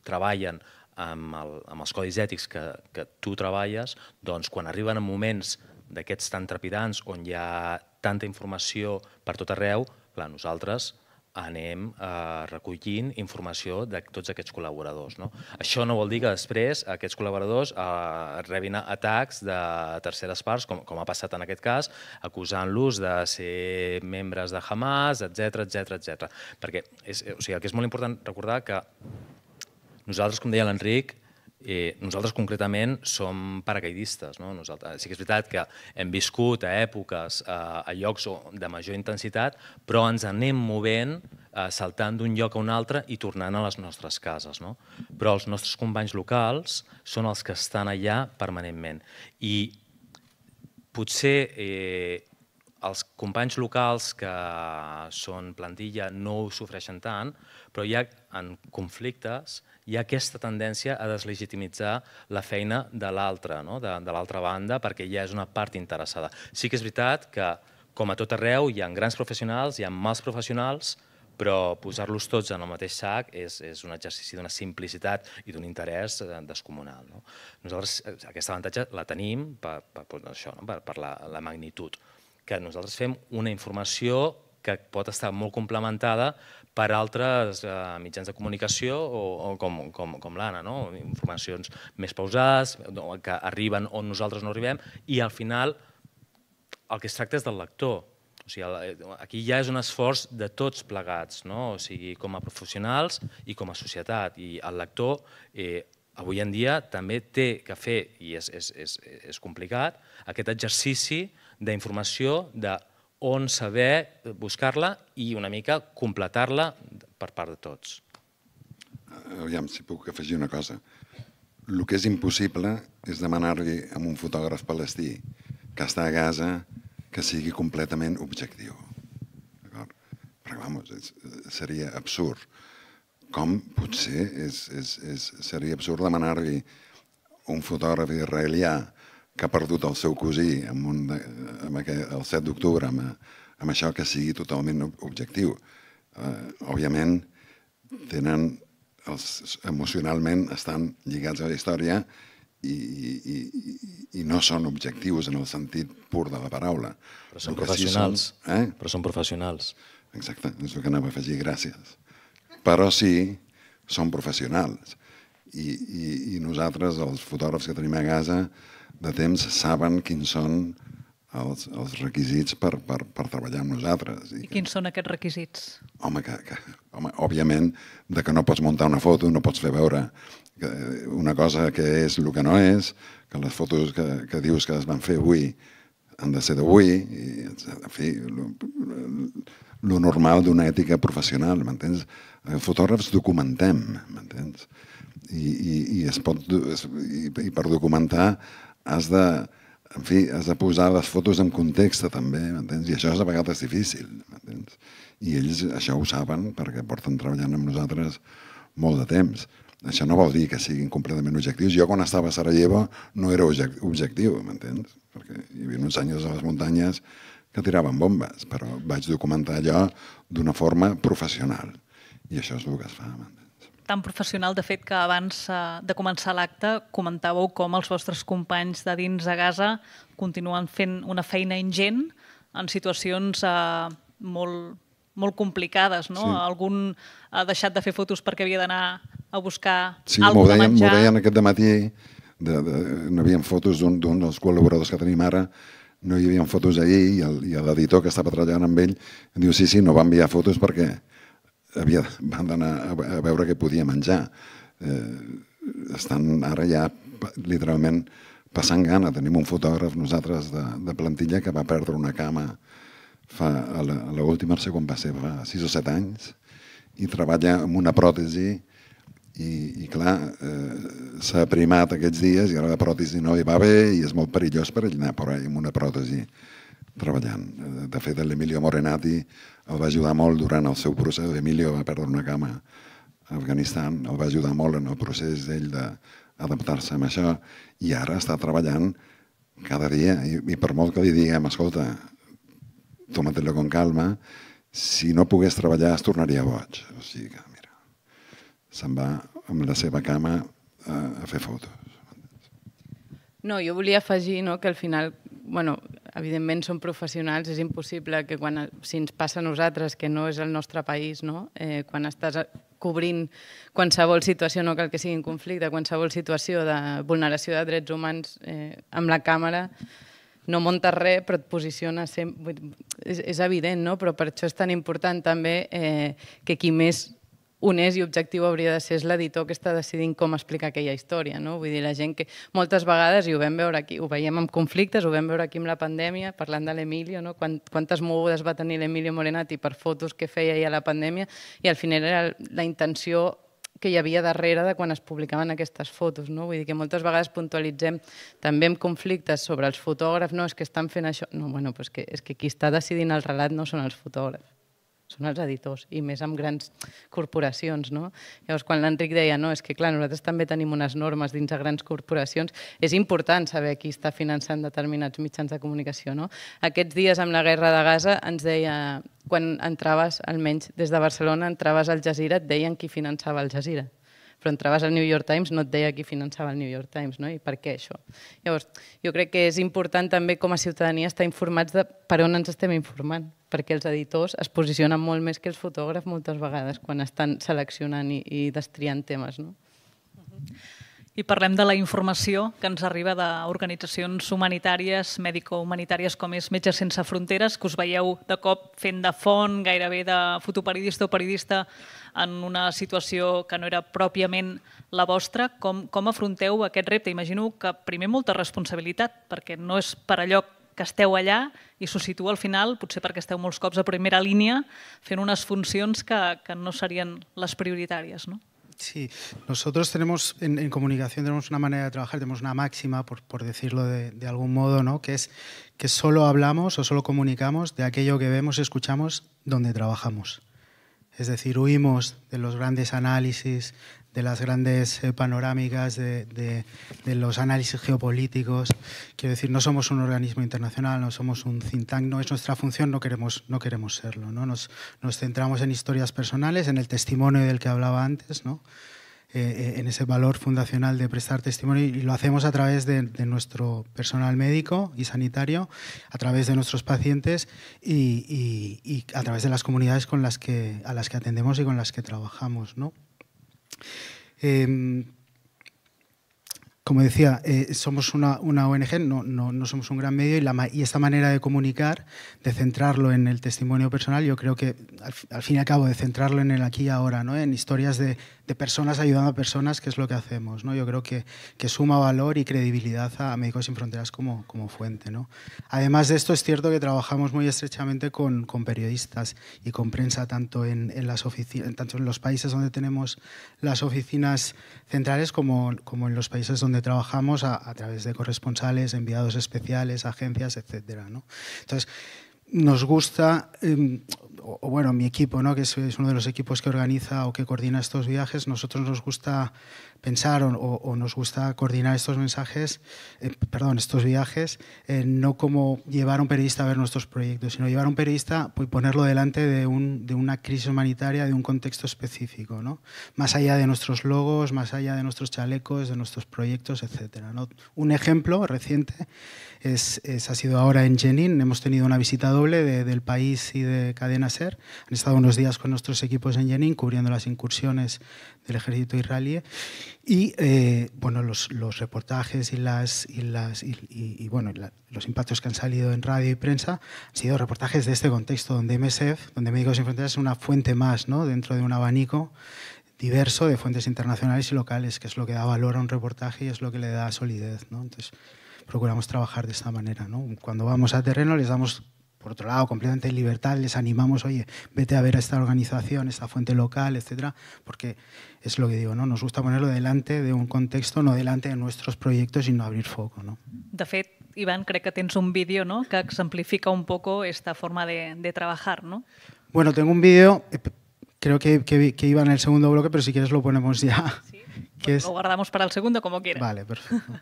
treballen amb, el, amb els codis ètics que, que tu treballes, doncs quan arriben en moments d'aquests tan trepidants on hi ha tanta informació per tot arreu, clar, nosaltres anem eh, recollint informació de tots aquests col·laboradors. No? Això no vol dir que després aquests col·laboradors eh, rebin atacs de terceres parts, com, com ha passat en aquest cas, acusant-los de ser membres de Hamas, etc etc etc. Perquè és, o sigui, el que és molt important recordar que nosaltres, com deia l'Enric, eh, nosaltres concretament som paracaidistes. No? Nosaltres, eh, sí que és veritat que hem viscut a èpoques, a, eh, a llocs de major intensitat, però ens anem movent, eh, saltant d'un lloc a un altre i tornant a les nostres cases. No? Però els nostres companys locals són els que estan allà permanentment. I potser eh, els companys locals que són plantilla no ho sofreixen tant, però hi ha en conflictes hi ha aquesta tendència a deslegitimitzar la feina de l'altra, no? de, de l'altra banda, perquè ja és una part interessada. Sí que és veritat que, com a tot arreu, hi ha grans professionals, hi ha mals professionals, però posar-los tots en el mateix sac és, és un exercici d'una simplicitat i d'un interès eh, descomunal. No? Nosaltres eh, aquest avantatge la tenim per, per, per, això, no? per, per la, la magnitud, que nosaltres fem una informació que pot estar molt complementada per altres eh, mitjans de comunicació o, o com, com, com l'Anna, no? informacions més pausades, que arriben on nosaltres no arribem, i al final el que es tracta és del lector. O sigui, eh, aquí ja és un esforç de tots plegats, no? o sigui, com a professionals i com a societat. I el lector eh, avui en dia també té que fer, i és, és, és, és complicat, aquest exercici d'informació de on saber buscar-la i una mica completar-la per part de tots. Eh, aviam, si puc afegir una cosa. El que és impossible és demanar-li a un fotògraf palestí que està a Gaza que sigui completament objectiu. Però, vamos, és, eh, seria absurd. Com potser és, és, és, seria absurd demanar-li un fotògraf israelià que ha perdut el seu cosí amb un eh, amb aquest, el 7 d'octubre amb, eh, amb això que sigui totalment objectiu. Eh, òbviament, tenen els, emocionalment estan lligats a la història i, i, i, i no són objectius en el sentit pur de la paraula. Però són professionals. Sí són, eh? Però són professionals. Exacte, és el que anava a afegir, gràcies. Però sí, són professionals. I, i, i nosaltres, els fotògrafs que tenim a casa, de temps saben quins són els, els requisits per, per, per treballar amb nosaltres. I, I quins que... són aquests requisits? Home, que, que, home, òbviament, de que no pots muntar una foto, no pots fer veure que eh, una cosa que és el que no és, que les fotos que, que dius que es van fer avui han de ser d'avui, i, en fi, el normal d'una ètica professional, m'entens? Eh, fotògrafs documentem, m'entens? I, i, i, es pot, i, i per documentar has de, en fi, has de posar les fotos en context també, m'entens? I això és a vegades difícil, m'entens? I ells això ho saben perquè porten treballant amb nosaltres molt de temps. Això no vol dir que siguin completament objectius. Jo quan estava a Sarajevo no era objectiu, m'entens? Perquè hi havia uns anys a les muntanyes que tiraven bombes, però vaig documentar allò d'una forma professional. I això és el que es fa, m'entens? tan professional, de fet, que abans eh, de començar l'acte comentàveu com els vostres companys de dins a Gaza continuen fent una feina ingent en situacions eh, molt, molt complicades, no? Sí. Algun ha deixat de fer fotos perquè havia d'anar a buscar sí, alguna cosa de menjar. Sí, m'ho deien aquest matí, de, de, no hi fotos d'un dels col·laboradors que tenim ara, no hi havia fotos ahir i l'editor que estava treballant amb ell diu sí, sí, no va enviar fotos perquè havia, van anar a veure què podia menjar. Eh, estan ara ja literalment passant gana. Tenim un fotògraf nosaltres de, de plantilla que va perdre una cama fa, a l'última, no sé quan va ser, fa 6 o 7 anys, i treballa amb una pròtesi i, i clar, eh, s'ha primat aquests dies i ara la pròtesi no hi va bé i és molt perillós per ell anar per ahí amb una pròtesi treballant. Eh, de fet, l'Emilio Morenati el va ajudar molt durant el seu procés. Emilio va perdre una cama a Afganistan, el va ajudar molt en el procés d'ell d'adaptar-se a això i ara està treballant cada dia i, i per molt que li diguem, escolta, toma-te-lo con calma, si no pogués treballar es tornaria boig. O sigui que, mira, se'n va amb la seva cama a, a fer fotos. No, jo volia afegir no, que al final bueno, evidentment són professionals, és impossible que quan, si ens passa a nosaltres, que no és el nostre país, no? eh, quan estàs cobrint qualsevol situació, no cal que sigui en conflicte, qualsevol situació de vulneració de drets humans eh, amb la càmera, no montes res, però et posiciona sempre... És, és evident, no? però per això és tan important també eh, que qui més honest i objectiu hauria de ser l'editor que està decidint com explicar aquella història. No? Vull dir, la gent que moltes vegades, i ho vam veure aquí, ho veiem amb conflictes, ho vam veure aquí amb la pandèmia, parlant de l'Emilio, no? Quant, quantes mogudes va tenir l'Emilio Morenati per fotos que feia a la pandèmia, i al final era la intenció que hi havia darrere de quan es publicaven aquestes fotos. No? Vull dir que moltes vegades puntualitzem també amb conflictes sobre els fotògrafs, no, és que estan fent això... No, bueno, però és que, és que qui està decidint el relat no són els fotògrafs són els editors, i més amb grans corporacions. No? Llavors, quan l'Enric deia, no, és que clar, nosaltres també tenim unes normes dins de grans corporacions, és important saber qui està finançant determinats mitjans de comunicació. No? Aquests dies amb la guerra de Gaza ens deia quan entraves, almenys des de Barcelona, entraves al Jazeera, et deien qui finançava el Jazeera però entraves al New York Times no et deia qui finançava el New York Times, no? i per què això. Llavors, jo crec que és important també com a ciutadania estar informats de per on ens estem informant, perquè els editors es posicionen molt més que els fotògrafs moltes vegades quan estan seleccionant i, i destriant temes. No? Uh -huh i parlem de la informació que ens arriba d'organitzacions humanitàries, mèdico-humanitàries com és Metges Sense Fronteres, que us veieu de cop fent de font, gairebé de fotoperiodista o periodista en una situació que no era pròpiament la vostra. Com, com afronteu aquest repte? Imagino que primer molta responsabilitat, perquè no és per allò que esteu allà i s'ho situa al final, potser perquè esteu molts cops a primera línia fent unes funcions que, que no serien les prioritàries, no? Sí, nosotros tenemos en, en, comunicación tenemos una manera de trabajar, tenemos una máxima, por, por decirlo de, de, algún modo, ¿no? que es que solo hablamos o solo comunicamos de aquello que vemos y escuchamos donde trabajamos. Es decir, huimos de los grandes análisis, de las grandes eh, panorámicas, de, los análisis geopolíticos. Quiero decir, no somos un organismo internacional, no somos un think tank, no es nuestra función, no queremos, no queremos serlo. ¿no? Nos, nos centramos en historias personales, en el testimonio del que hablaba antes, ¿no? Eh, eh, en ese valor fundacional de prestar testimonio y lo hacemos a través de, nuestro personal médico y sanitario, a través de nuestros pacientes y, a través de las comunidades con las que, a las que atendemos y con las que trabajamos. Em, como decía, eh, somos una, ONG, no, somos un gran medio y, esta manera de comunicar, de centrarlo en el testimonio personal, yo creo que al, fin y al cabo de centrarlo en el aquí y ahora, ¿no? en historias de, de personas ayudando a personas, que es lo que hacemos. ¿no? Yo creo que, que suma valor y credibilidad a Médicos Sin Fronteras como, como fuente. ¿no? Además de esto, es cierto que trabajamos muy estrechamente con, periodistas y con prensa, tanto en, las oficinas, tanto en los países donde tenemos las oficinas centrales como, como en los países donde trabajamos a, través de corresponsales, enviados especiales, agencias, etc. Entonces, nos gusta... Em, o, bueno, mi equipo, ¿no? que es, uno de los equipos que organiza o que coordina estos viajes, nosotros nos gusta pensar o, nos gusta coordinar estos mensajes, eh, perdón, estos viajes, eh, no como llevar a un periodista a ver nuestros proyectos, sino llevar a un periodista y pues, ponerlo delante de, un, de una crisis humanitaria, de un contexto específico, ¿no? más allá de nuestros logos, más allá de nuestros chalecos, de nuestros proyectos, etc. ¿no? Un ejemplo reciente es, ha sido ahora en Jenin, hemos tenido una visita doble del país y de Cadena Ser, han estado unos días con nuestros equipos en Jenin cubriendo las incursiones del ejército israelí y eh, bueno, los, reportajes y, las, y, y, bueno, los impactos que han salido en radio y prensa han sido reportajes de este contexto, donde MSF, donde Médicos Sin Fronteras es una fuente más ¿no? dentro de un abanico diverso de fuentes internacionales y locales, que es lo que da valor a un reportaje y es lo que le da solidez. ¿no? Entonces, procuramos trabajar de esta manera. ¿no? Cuando vamos a terreno les damos por otro lado, completamente en libertad, les animamos, oye, vete a ver a esta organización, esta fuente local, etcétera, porque es lo que digo, ¿no? Nos gusta ponerlo delante de un contexto, no delante de nuestros proyectos y no abrir foco, ¿no? De Iván, creo que tienes un vídeo, ¿no?, que exemplifica un poco esta forma de, trabajar, ¿no? Bueno, tengo un vídeo, eh, creo que, iba en el segundo bloque, pero si quieres lo ponemos ya. Sí, lo guardamos para el segundo, como quieras. Vale, perfecto.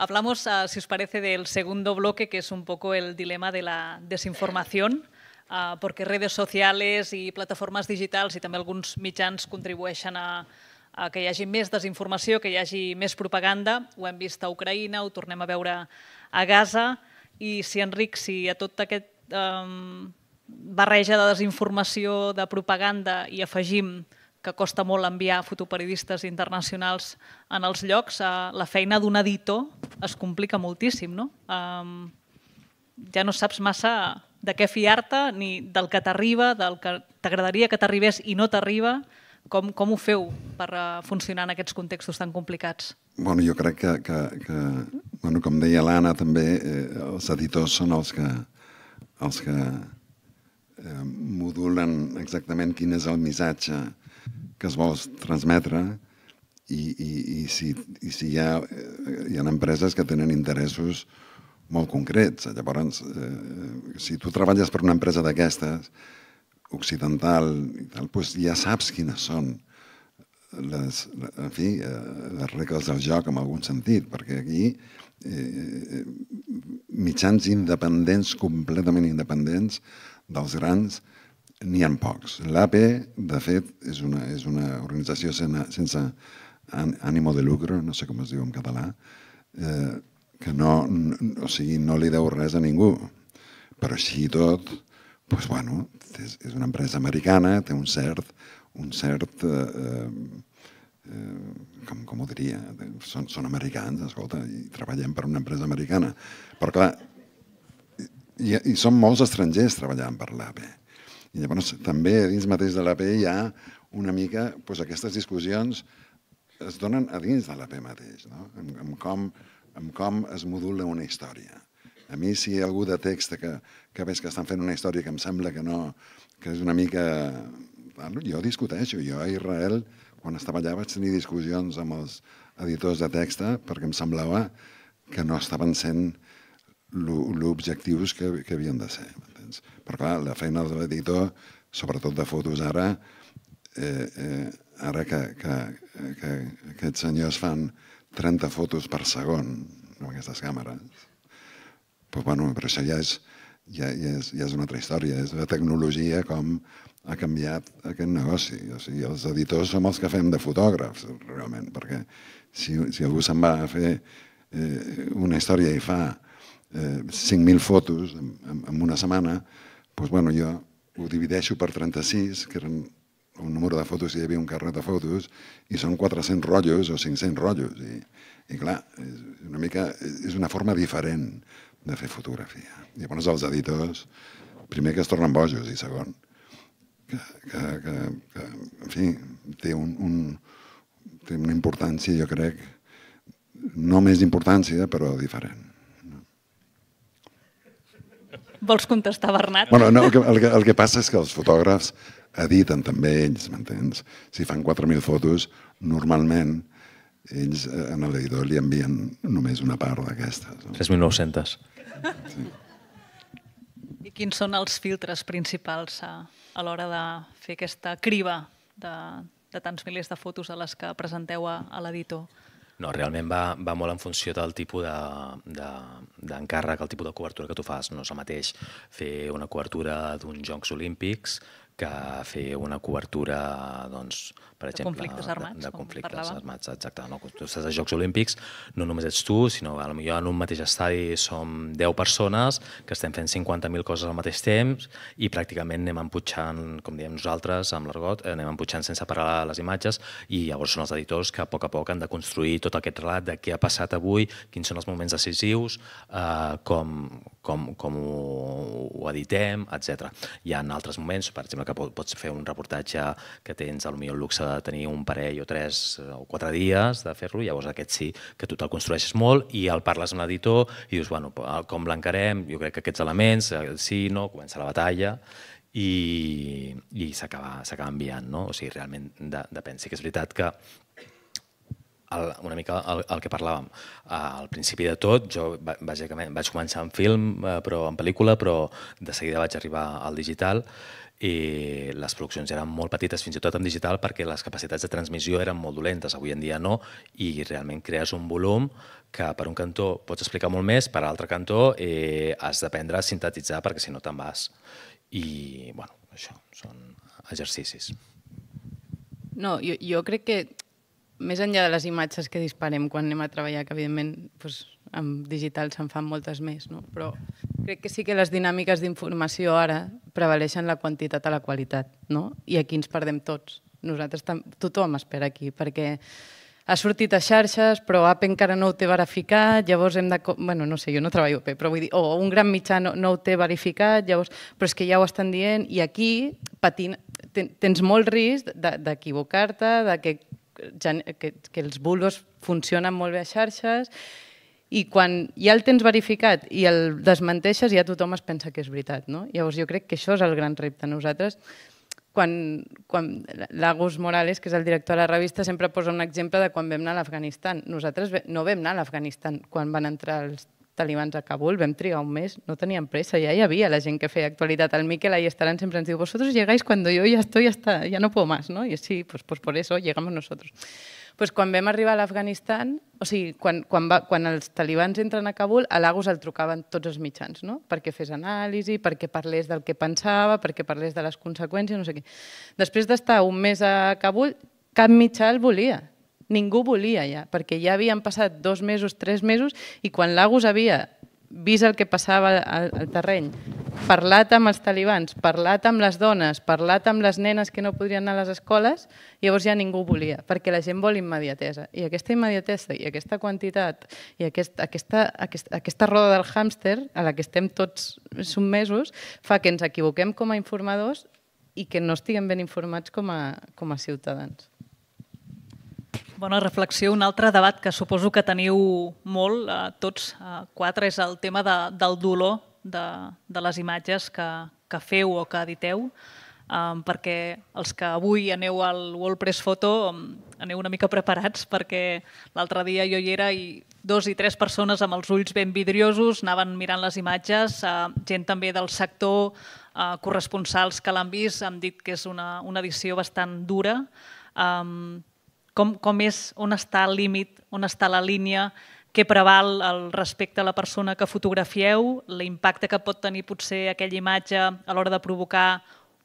Hablamos, uh, si os parece, del segundo bloque, que es un poco el dilema de la desinformación, uh, porque redes sociales i plataformes digitals i també alguns mitjans contribueixen a, a que hi hagi més desinformació, que hi hagi més propaganda. Ho hem vist a Ucraïna, ho tornem a veure a Gaza. I si, Enric, si a tot aquest um, barreja de desinformació, de propaganda, i afegim que costa molt enviar fotoperiodistes internacionals en els llocs, eh, la feina d'un editor es complica moltíssim. No? Eh, ja no saps massa de què fiar-te, ni del que t'arriba, del que t'agradaria que t'arribés i no t'arriba. Com, com ho feu per eh, funcionar en aquests contextos tan complicats? Bueno, jo crec que, que, que bueno, com deia l'Anna també, eh, els editors són els que, els que eh, modulen exactament quin és el missatge eh, que es vol transmetre i, i, i, si, i si hi ha, eh, hi ha empreses que tenen interessos molt concrets. Llavors, eh, si tu treballes per una empresa d'aquestes, occidental i tal, doncs ja saps quines són les, en fi, eh, les regles del joc en algun sentit, perquè aquí eh, eh mitjans independents, completament independents dels grans, eh, n'hi ha pocs. L'APE, de fet, és una, és una organització sense, sense ànimo de lucro, no sé com es diu en català, eh, que no, no, o sigui, no li deu res a ningú. Però així i tot, doncs, bueno, és, és una empresa americana, té un cert, un cert eh, eh, eh, com, com ho diria, són, són americans, escolta, i treballem per una empresa americana. Però clar, i, i són molts estrangers treballant per l'APE. I llavors també dins mateix de l'AP hi ha una mica doncs, aquestes discussions es donen a dins de l'AP mateix, no? en, en, com, en com es modula una història. A mi, si hi ha algú de text que, que veig que estan fent una història que em sembla que no, que és una mica... Jo discuteixo. Jo a Israel, quan estava allà, vaig tenir discussions amb els editors de texta perquè em semblava que no estaven sent l'objectius que, que havien de ser diferents. Però clar, la feina de l'editor, sobretot de fotos ara, eh, eh, ara que, que, que aquests senyors fan 30 fotos per segon amb aquestes càmeres. Però, doncs, bueno, però això ja és, ja, ja, és, ja és una altra història, és la tecnologia com ha canviat aquest negoci. O sigui, els editors som els que fem de fotògrafs, realment, perquè si, si algú se'n va a fer eh, una història i fa eh, 5.000 fotos en, en, una setmana, doncs, bueno, jo ho divideixo per 36, que eren un número de fotos, hi havia un carnet de fotos, i són 400 rotllos o 500 rotllos. I, i clar, és una mica, és una forma diferent de fer fotografia. I llavors els editors, primer que es tornen bojos i segon, que, que, que, que en fi, té, un, un, té una importància, jo crec, no més importància, però diferent. Vols contestar, Bernat? Bueno, no, el que, el, que, el que passa és que els fotògrafs editen també ells, m'entens? Si fan 4.000 fotos, normalment ells eh, en l'editor li envien només una part d'aquestes. No? 3.900. Sí. I quins són els filtres principals a, a l'hora de fer aquesta criba de, de tants milers de fotos a les que presenteu a, a l'editor? No, realment va, va molt en funció del tipus d'encàrrec, de, de, el tipus de cobertura que tu fas. No és el mateix fer una cobertura d'uns Jocs Olímpics que fer una cobertura, doncs, per de exemple... Conflictes armats, de, de conflictes parlava. armats, exacte. No? tu estàs als Jocs Olímpics, no només ets tu, sinó a potser en un mateix estadi som 10 persones que estem fent 50.000 coses al mateix temps i pràcticament anem empujant, com diem nosaltres, amb l'argot, eh, anem empujant sense parar les imatges i llavors són els editors que a poc a poc han de construir tot aquest relat de què ha passat avui, quins són els moments decisius, eh, com, com, com ho, ho editem, etc. Hi ha altres moments, per exemple, que pot, pots fer un reportatge que tens al millor luxe de tenir un parell o tres eh, o quatre dies de fer-lo, llavors aquest sí que tu te'l construeixes molt i el parles amb l'editor i dius, bueno, ah, com l'encarem? Jo crec que aquests elements, eh, sí, no, comença la batalla i, i s'acaba enviant, no? O sigui, realment de, depèn. Sí que és veritat que el, una mica el, el que parlàvem. Eh, al principi de tot, jo bàsicament vaig començar en film, però en pel·lícula, però de seguida vaig arribar al digital i les produccions eren molt petites, fins i tot en digital, perquè les capacitats de transmissió eren molt dolentes, avui en dia no, i realment crees un volum que per un cantó pots explicar molt més, per l'altre cantó eh, has d'aprendre a sintetitzar perquè si no te'n vas. I, bueno, això, són exercicis. No, jo, jo crec que més enllà de les imatges que disparem quan anem a treballar, que evidentment doncs, amb digital se'n fan moltes més, no? però crec que sí que les dinàmiques d'informació ara prevaleixen la quantitat a la qualitat, no? i aquí ens perdem tots. Nosaltres, tothom espera aquí, perquè ha sortit a xarxes, però app encara no ho té verificat, llavors hem de... Bueno, no sé, jo no treballo bé, però vull dir, o oh, un gran mitjà no, no ho té verificat, llavors... Però és que ja ho estan dient i aquí patin, ten, tens molt risc d'equivocar-te, de, de que, que, que els bulos funcionen molt bé a xarxes i quan ja el tens verificat i el desmenteixes, ja tothom es pensa que és veritat. No? Llavors jo crec que això és el gran repte. Nosaltres, quan, quan l'Agus Morales, que és el director de la revista, sempre posa un exemple de quan vam anar a l'Afganistan. Nosaltres no vam anar a l'Afganistan quan van entrar els talibans a Kabul, vam trigar un mes, no teníem pressa, ja hi havia la gent que feia actualitat. El Miquel ahí estaran sempre ens diu, vosotros llegáis cuando yo ya estoy està, ya no puedo más, no? I sí, pues, pues por eso llegamos nosotros. Pues doncs quan vam arribar a l'Afganistan, o sigui, quan, quan, va, quan els talibans entren a Kabul, a Lagos el trucaven tots els mitjans, no? perquè fes anàlisi, perquè parlés del que pensava, perquè parlés de les conseqüències, no sé què. Després d'estar un mes a Kabul, cap mitjà el volia. Ningú volia ja, perquè ja havien passat dos mesos, tres mesos, i quan Lagos havia vist el que passava al, al terreny, parlat amb els talibans, parlat amb les dones, parlat amb les nenes que no podrien anar a les escoles, llavors ja ningú volia, perquè la gent vol immediatesa. I aquesta immediatesa i aquesta quantitat i aquest, aquesta, aquesta, aquesta roda del hàmster a la que estem tots submesos fa que ens equivoquem com a informadors i que no estiguem ben informats com a, com a ciutadans. Bona reflexió. Un altre debat que suposo que teniu molt, eh, tots eh, quatre, és el tema de, del dolor de, de les imatges que, que feu o que editeu, eh, perquè els que avui aneu al WordPress Photo aneu una mica preparats, perquè l'altre dia jo hi era i dos i tres persones amb els ulls ben vidriosos anaven mirant les imatges, eh, gent també del sector, eh, corresponsals que l'han vist, han dit que és una, una edició bastant dura, Um, com, com és, on està el límit, on està la línia, què preval el respecte a la persona que fotografieu, l'impacte que pot tenir potser aquella imatge a l'hora de provocar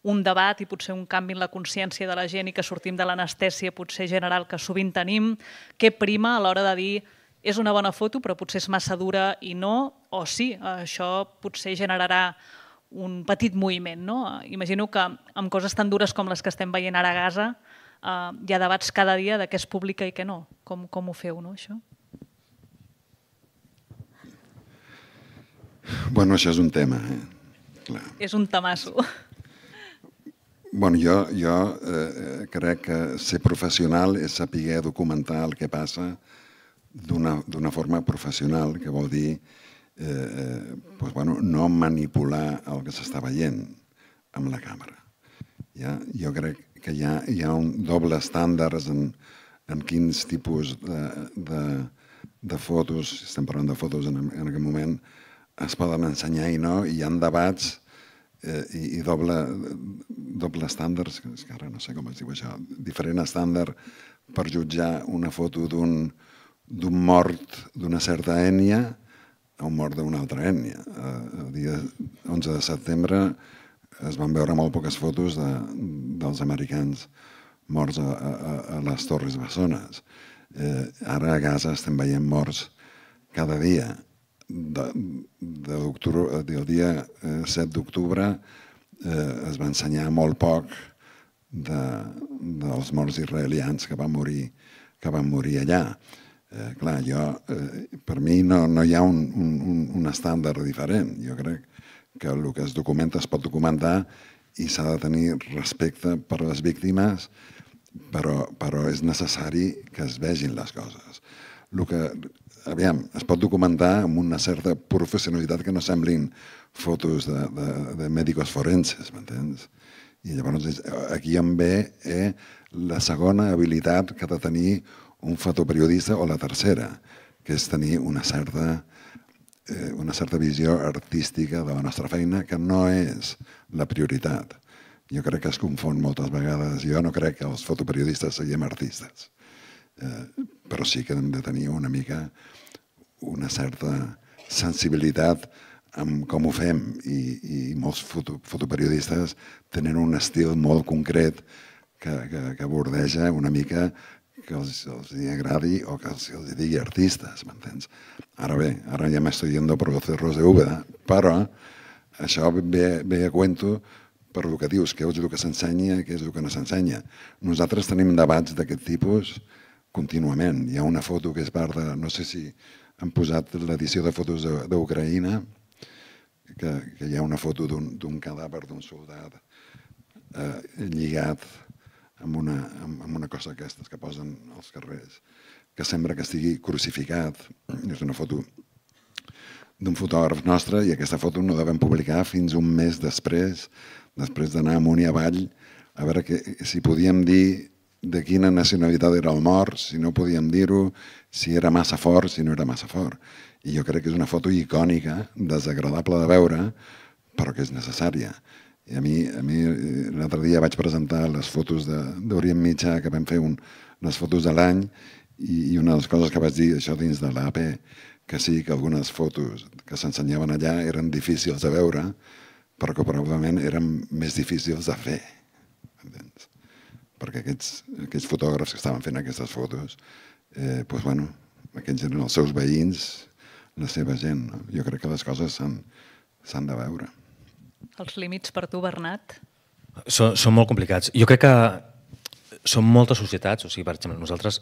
un debat i potser un canvi en la consciència de la gent i que sortim de l'anestèsia potser general que sovint tenim, què prima a l'hora de dir és una bona foto però potser és massa dura i no, o sí, això potser generarà un petit moviment. No? Imagino que amb coses tan dures com les que estem veient ara a Gaza, eh, hi ha debats cada dia de què es publica i què no. Com, com ho feu, no, això? Bueno, això és un tema, eh? Clar. És un tamasso. Bueno, jo, jo eh, crec que ser professional és saber documentar el que passa d'una forma professional, que vol dir eh, eh, bueno, no manipular el que s'està veient amb la càmera. Ja? Jo crec que hi ha, hi ha un doble estàndards en, en quins tipus de, de, de fotos, estem parlant de fotos en, en aquest moment, es poden ensenyar i no, i hi ha debats eh, i, i doble, doble estàndards, és que ara no sé com es diu això, diferent estàndard per jutjar una foto d'un d'un mort d'una certa ènia a un mort d'una altra ènia. Eh, el dia 11 de setembre es van veure molt poques fotos de, dels americans morts a, a, a les Torres Bessones. Eh, ara a Gaza estem veient morts cada dia. De, de del dia 7 eh, d'octubre eh, es va ensenyar molt poc de, dels morts israelians que van morir, que van morir allà. Eh, clar, jo, eh, per mi no, no hi ha un, un, un estàndard diferent. Jo crec que el que es documenta es pot documentar i s'ha de tenir respecte per les víctimes, però, però és necessari que es vegin les coses. El que, aviam, es pot documentar amb una certa professionalitat que no semblin fotos de, de, de mèdicos forenses, m'entens? I llavors aquí em ve eh, la segona habilitat que ha de tenir un fotoperiodista o la tercera, que és tenir una certa eh, una certa visió artística de la nostra feina, que no és la prioritat. Jo crec que es confon moltes vegades. Jo no crec que els fotoperiodistes siguem artistes, eh, però sí que hem de tenir una mica una certa sensibilitat amb com ho fem i, i molts foto, fotoperiodistes tenen un estil molt concret que, que, que bordeja una mica que els, els hi agradi o que els, els hi digui artistes, m'entens? Ara bé, ara ja m'estic dient por los cerros de Úbeda, però això ve, ve a cuento per el que dius, què és el que s'ensenya i què és el que no s'ensenya. Nosaltres tenim debats d'aquest tipus contínuament. Hi ha una foto que és part de... No sé si han posat l'edició de fotos d'Ucraïna, que, que hi ha una foto d'un un cadàver d'un soldat eh, lligat amb una, amb, amb una cosa aquestes que posen als carrers, que sembla que estigui crucificat. És una foto d'un fotògraf nostre i aquesta foto no vam publicar fins un mes després, després d'anar amunt i avall, a veure que, si podíem dir de quina nacionalitat era el mort, si no podíem dir-ho, si era massa fort, si no era massa fort. I jo crec que és una foto icònica, desagradable de veure, però que és necessària. I a mi, a mi eh, l'altre dia vaig presentar les fotos d'Orient Mitjà, que vam fer un, les fotos de l'any, i, i una de les coses que vaig dir, això dins de l'AP, que sí que algunes fotos que s'ensenyaven allà eren difícils de veure, però que probablement eren més difícils de fer. Entens? Perquè aquests, aquests fotògrafs que estaven fent aquestes fotos, eh, doncs, bueno, aquests eren els seus veïns, la seva gent. No? Jo crec que les coses s'han de veure. Els límits per tu, Bernat? Són, són molt complicats. Jo crec que són moltes societats, o sigui, per exemple, nosaltres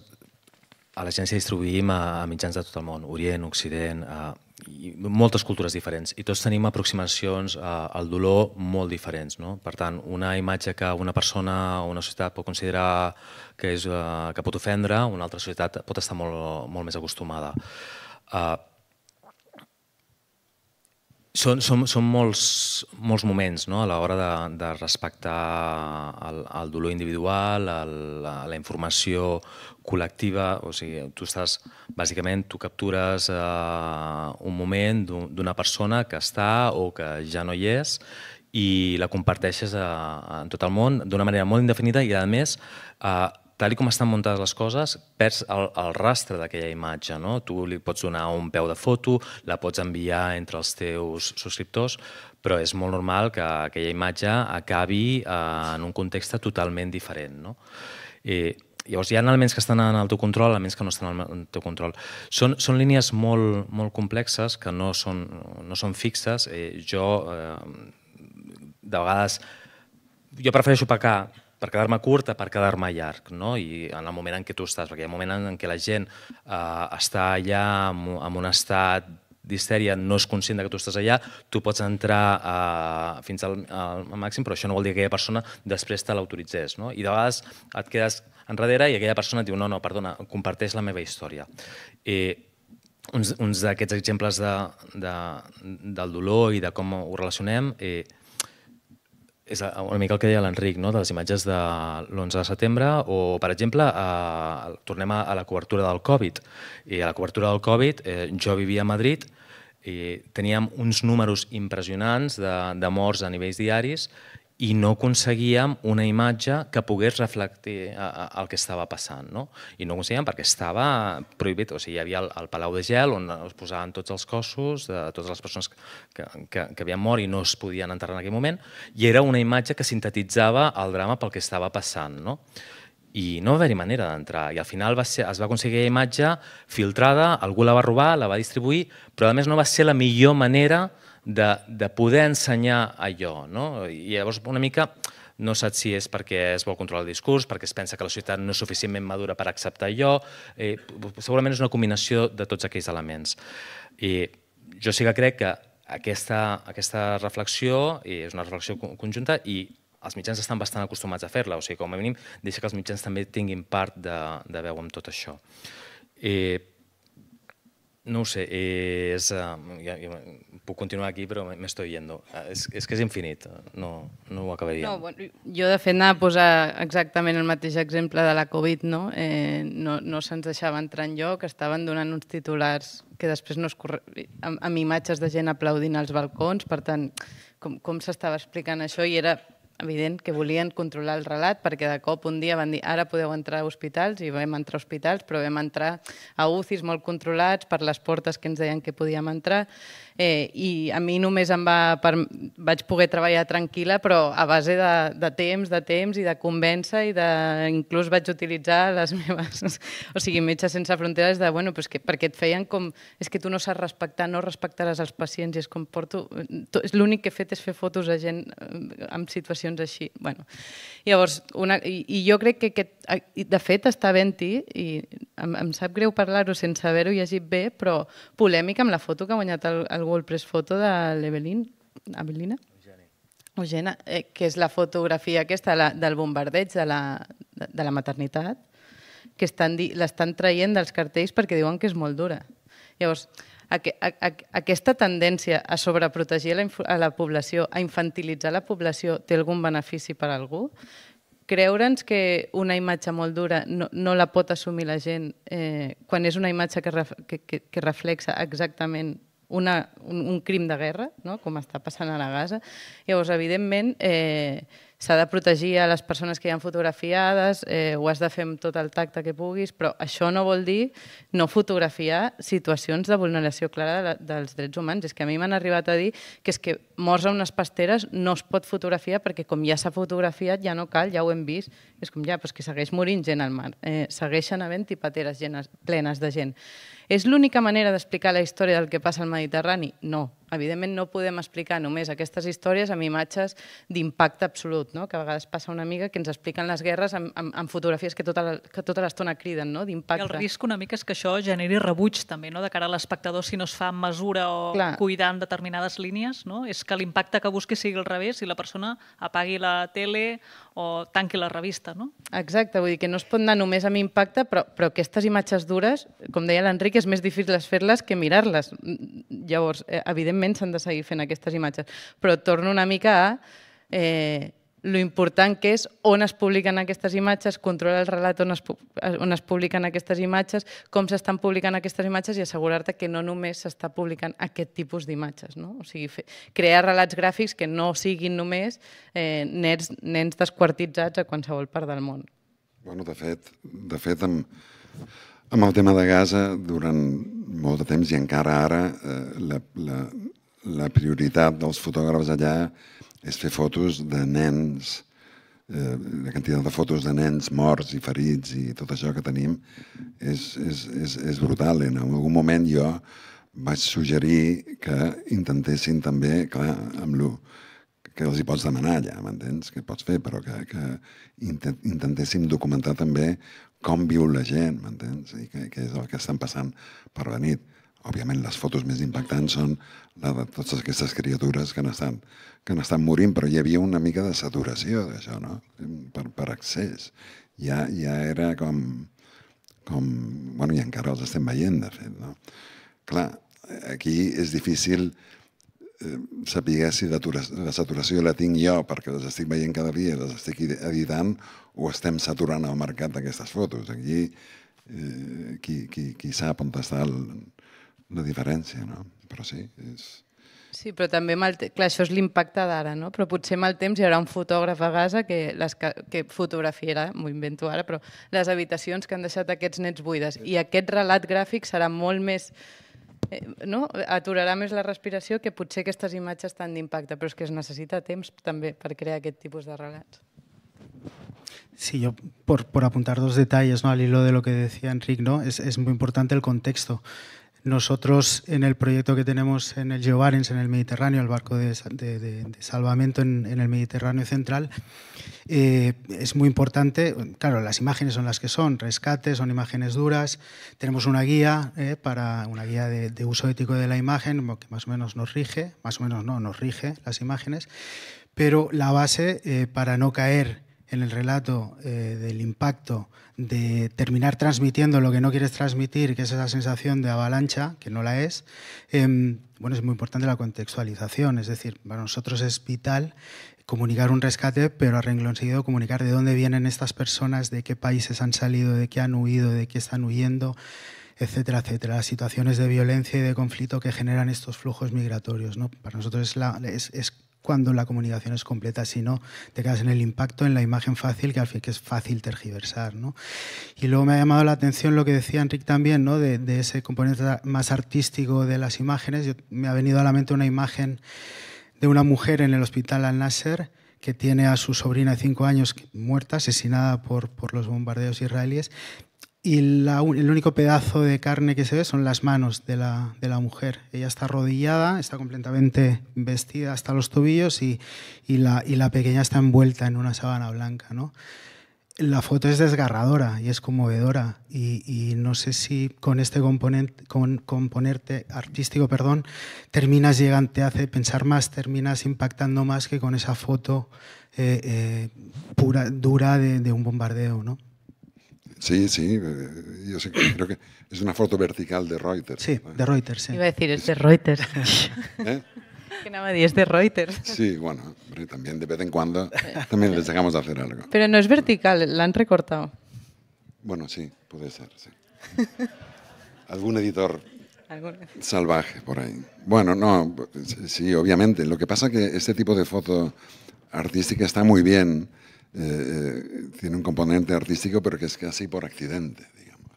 a l'agència distribuïm a, a mitjans de tot el món, Orient, Occident, a, i moltes cultures diferents, i tots tenim aproximacions a, al dolor molt diferents. No? Per tant, una imatge que una persona o una societat pot considerar que, és, eh, que pot ofendre, una altra societat pot estar molt, molt més acostumada. A, eh, són, són, són molts, molts moments no? a l'hora de, de respectar el, el dolor individual, el, la, la informació col·lectiva, o sigui, tu estàs, bàsicament, tu captures eh, un moment d'una persona que està o que ja no hi és i la comparteixes a, eh, a, en tot el món d'una manera molt indefinida i, a més, eh, tal com estan muntades les coses, perds el, el rastre d'aquella imatge. No? Tu li pots donar un peu de foto, la pots enviar entre els teus subscriptors, però és molt normal que aquella imatge acabi eh, en un context totalment diferent. No? I, eh, llavors, hi ha elements que estan en el teu control, elements que no estan en el teu control. Són, són línies molt, molt complexes, que no són, no són fixes. Eh, jo, eh, de vegades, jo prefereixo pecar per quedar-me curta, per quedar-me llarg, no? I en el moment en què tu estàs, perquè hi ha moment en què la gent eh, està allà en, un estat d'histèria, no és conscient que tu estàs allà, tu pots entrar eh, fins al, al màxim, però això no vol dir que aquella persona després te l'autoritzés. No? I de vegades et quedes enrere i aquella persona et diu no, no, perdona, comparteix la meva història. I eh, uns, uns d'aquests exemples de, de, del dolor i de com ho relacionem eh, és una mica el que deia l'Enric, no? de les imatges de l'11 de setembre, o, per exemple, a, eh, tornem a, a la cobertura del Covid. I a la cobertura del Covid, eh, jo vivia a Madrid i teníem uns números impressionants de, de morts a nivells diaris, i no aconseguíem una imatge que pogués reflectir eh, eh, el que estava passant. No? I no ho aconseguíem perquè estava prohibit. O sigui, hi havia el, el Palau de Gel on es posaven tots els cossos de totes les persones que, que, que havien mort i no es podien enterrar en aquell moment, i era una imatge que sintetitzava el drama pel que estava passant. No? i no va haver-hi manera d'entrar. I al final va ser, es va aconseguir imatge filtrada, algú la va robar, la va distribuir, però a més no va ser la millor manera de, de poder ensenyar allò. No? I llavors una mica no saps si és perquè es vol controlar el discurs, perquè es pensa que la societat no és suficientment madura per acceptar allò, eh, segurament és una combinació de tots aquells elements. I jo sí que crec que aquesta, aquesta reflexió és una reflexió conjunta i els mitjans estan bastant acostumats a fer-la, o sigui, com a mínim, deixa que els mitjans també tinguin part de, de veu amb tot això. Eh, no ho sé, eh, és, uh, ja, ja, puc continuar aquí, però m'estoy yendo. Ah, és, és que és infinit, no, no ho acabaria. No, bueno, jo, de fet, anava a posar exactament el mateix exemple de la Covid, no? Eh, no no se'ns deixava entrar en lloc, estaven donant uns titulars que després no es corre... amb, amb imatges de gent aplaudint als balcons, per tant, com, com s'estava explicant això i era evident que volien controlar el relat perquè de cop un dia van dir ara podeu entrar a hospitals i vam entrar a hospitals però vam entrar a UCIs molt controlats per les portes que ens deien que podíem entrar eh, i a mi només em va, per, vaig poder treballar tranquil·la, però a base de, de temps, de temps i de convèncer i de, inclús vaig utilitzar les meves... O sigui, Metges Sense Fronteres de, bueno, pues que, perquè et feien com... És que tu no saps respectar, no respectaràs els pacients i es comporto... L'únic que he fet és fer fotos a gent eh, amb situacions així. Bueno, llavors, una, i, i jo crec que aquest, de fet està ben-hi i em, em sap greu parlar-ho sense haver-ho llegit bé, però polèmica amb la foto que ha guanyat el, el WordPress Press Foto de l'Evelyn, Evelina? Eugena, eh, que és la fotografia aquesta la, del bombardeig de la, de, de la maternitat, que l'estan traient dels cartells perquè diuen que és molt dura. Llavors, a, a, a, aquesta tendència a sobreprotegir la, a la població, a infantilitzar la població, té algun benefici per a algú? creure'ns que una imatge molt dura no, no la pot assumir la gent eh, quan és una imatge que, ref, que, que, que reflexa exactament una, un, un crim de guerra, no? com està passant a la Gaza. Llavors, evidentment, eh, s'ha de protegir a les persones que hi han fotografiades, eh, ho has de fer amb tot el tacte que puguis, però això no vol dir no fotografiar situacions de vulneració clara de la, dels drets humans. És que a mi m'han arribat a dir que és que morts a unes pasteres no es pot fotografiar perquè com ja s'ha fotografiat ja no cal, ja ho hem vist. És com ja, però que segueix morint gent al mar, eh, segueixen havent-hi pateres llenes, plenes de gent. És l'única manera d'explicar la història del que passa al Mediterrani? No, evidentment no podem explicar només aquestes històries amb imatges d'impacte absolut, no? que a vegades passa una mica que ens expliquen les guerres amb, amb, amb fotografies que tota, tota l'estona tota criden no? d'impacte. El risc una mica és que això generi rebuig també no? de cara a l'espectador si no es fa amb mesura o Clar. cuidant determinades línies, no? és que l'impacte que busqui sigui al revés i si la persona apagui la tele o tanqui la revista, no? Exacte, vull dir que no es pot anar només amb impacte, però, però aquestes imatges dures, com deia l'Enric, és més difícil fer-les que mirar-les. Llavors, eh, evidentment s'han de seguir fent aquestes imatges. Però torno una mica a... Eh, lo important que és on es publiquen aquestes imatges, controlar el relat on es, on es publiquen aquestes imatges, com s'estan publicant aquestes imatges i assegurar-te que no només s'està publicant aquest tipus d'imatges. No? O sigui, fer, crear relats gràfics que no siguin només eh, nens, nens desquartitzats a qualsevol part del món. Bueno, de fet, de fet amb, amb el tema de Gaza, durant molt de temps i encara ara, eh, la, la, la prioritat dels fotògrafs allà és fer fotos de nens, eh, la quantitat de fotos de nens morts i ferits i tot això que tenim és, és, és, és brutal. En algun moment jo vaig suggerir que intentessin també, clar, amb lo que els hi pots demanar allà, m'entens? Què pots fer, però que, que intentéssim documentar també com viu la gent, m'entens? I què, què és el que estan passant per la nit. Òbviament, les fotos més impactants són la de totes aquestes criatures que han estat que n'estan morint, però hi havia una mica de saturació d'això, no? Per, per accés. Ja, ja era com, com... Bueno, i encara els estem veient, de fet, no? Clar, aquí és difícil eh, saber si la saturació la tinc jo perquè les estic veient cada dia, les estic editant, o estem saturant el mercat d'aquestes fotos. Aquí eh, qui, qui, qui sap on està el, la diferència, no? Però sí, és... Sí, però també amb el clar, això és l'impacte d'ara, no? Però potser amb el temps hi haurà un fotògraf a Gaza que, les, que fotografiarà, m'ho invento ara, però les habitacions que han deixat aquests nets buides. I aquest relat gràfic serà molt més eh, no? aturarà més la respiració que potser aquestes imatges tan d'impacte, però és que es necessita temps també per crear aquest tipus de relats. Sí, yo por, por apuntar dos detalles ¿no? al hilo de lo que decía Enric, ¿no? es, es muy importante el contexto. Nosotros en el proyecto que tenemos en el Geobarens, en el Mediterráneo, el barco de, salvamento en, el Mediterráneo central, eh, es muy importante, claro, las imágenes son las que son, rescates, son imágenes duras, tenemos una guía, eh, para, una guía de, uso ético de la imagen, que más o menos nos rige, más o menos no, nos rige las imágenes, pero la base eh, para no caer en el relato eh, del impacto de terminar transmitiendo lo que no quieres transmitir, que es esa sensación de avalancha, que no la es, em, bueno, es muy importante la contextualización, es decir, para nosotros es vital comunicar un rescate, pero a renglón seguido comunicar de dónde vienen estas personas, de qué países han salido, de qué han huido, de qué están huyendo, etcétera, etcétera. Las situaciones de violencia y de conflicto que generan estos flujos migratorios. Para nosotros es, la, es cuando la comunicación es completa, si no, te quedas en el impacto, en la imagen fácil, que al fin que es fácil tergiversar. ¿no? Y luego me ha llamado la atención lo que decía Enrique también, ¿no? de, ese componente más artístico de las imágenes. me ha venido a la mente una imagen de una mujer en el hospital Al-Nasser que tiene a su sobrina de cinco años muerta, asesinada por, por los bombardeos israelíes, y el único pedazo de carne que se ve son las manos de la, de la mujer. Ella está arrodillada, está completamente vestida hasta los tobillos y, y, la, y la, pequeña está envuelta en una sábana blanca. ¿no? La foto es desgarradora y es conmovedora y, y no sé si con este componente, con, componente artístico perdón, terminas llegando, te hace pensar más, terminas impactando más que con esa foto eh, eh, pura, dura de, de un bombardeo. ¿no? Sí, sí, eh, yo sé, creo que es una foto vertical de Reuters. Sí, de Reuters, sí. Iba a decir, es de Reuters. ¿Eh? Que nada es de Reuters. Sí, bueno, también de vez en cuando también les dejamos hacer algo. Pero no es vertical, la han recortado. Bueno, sí, puede ser, sí. Algún editor salvaje por ahí. Bueno, no, sí, obviamente. Lo que pasa es que este tipo de foto artística está muy bien eh, eh, tiene un componente artístico, pero que es casi por accidente, digamos.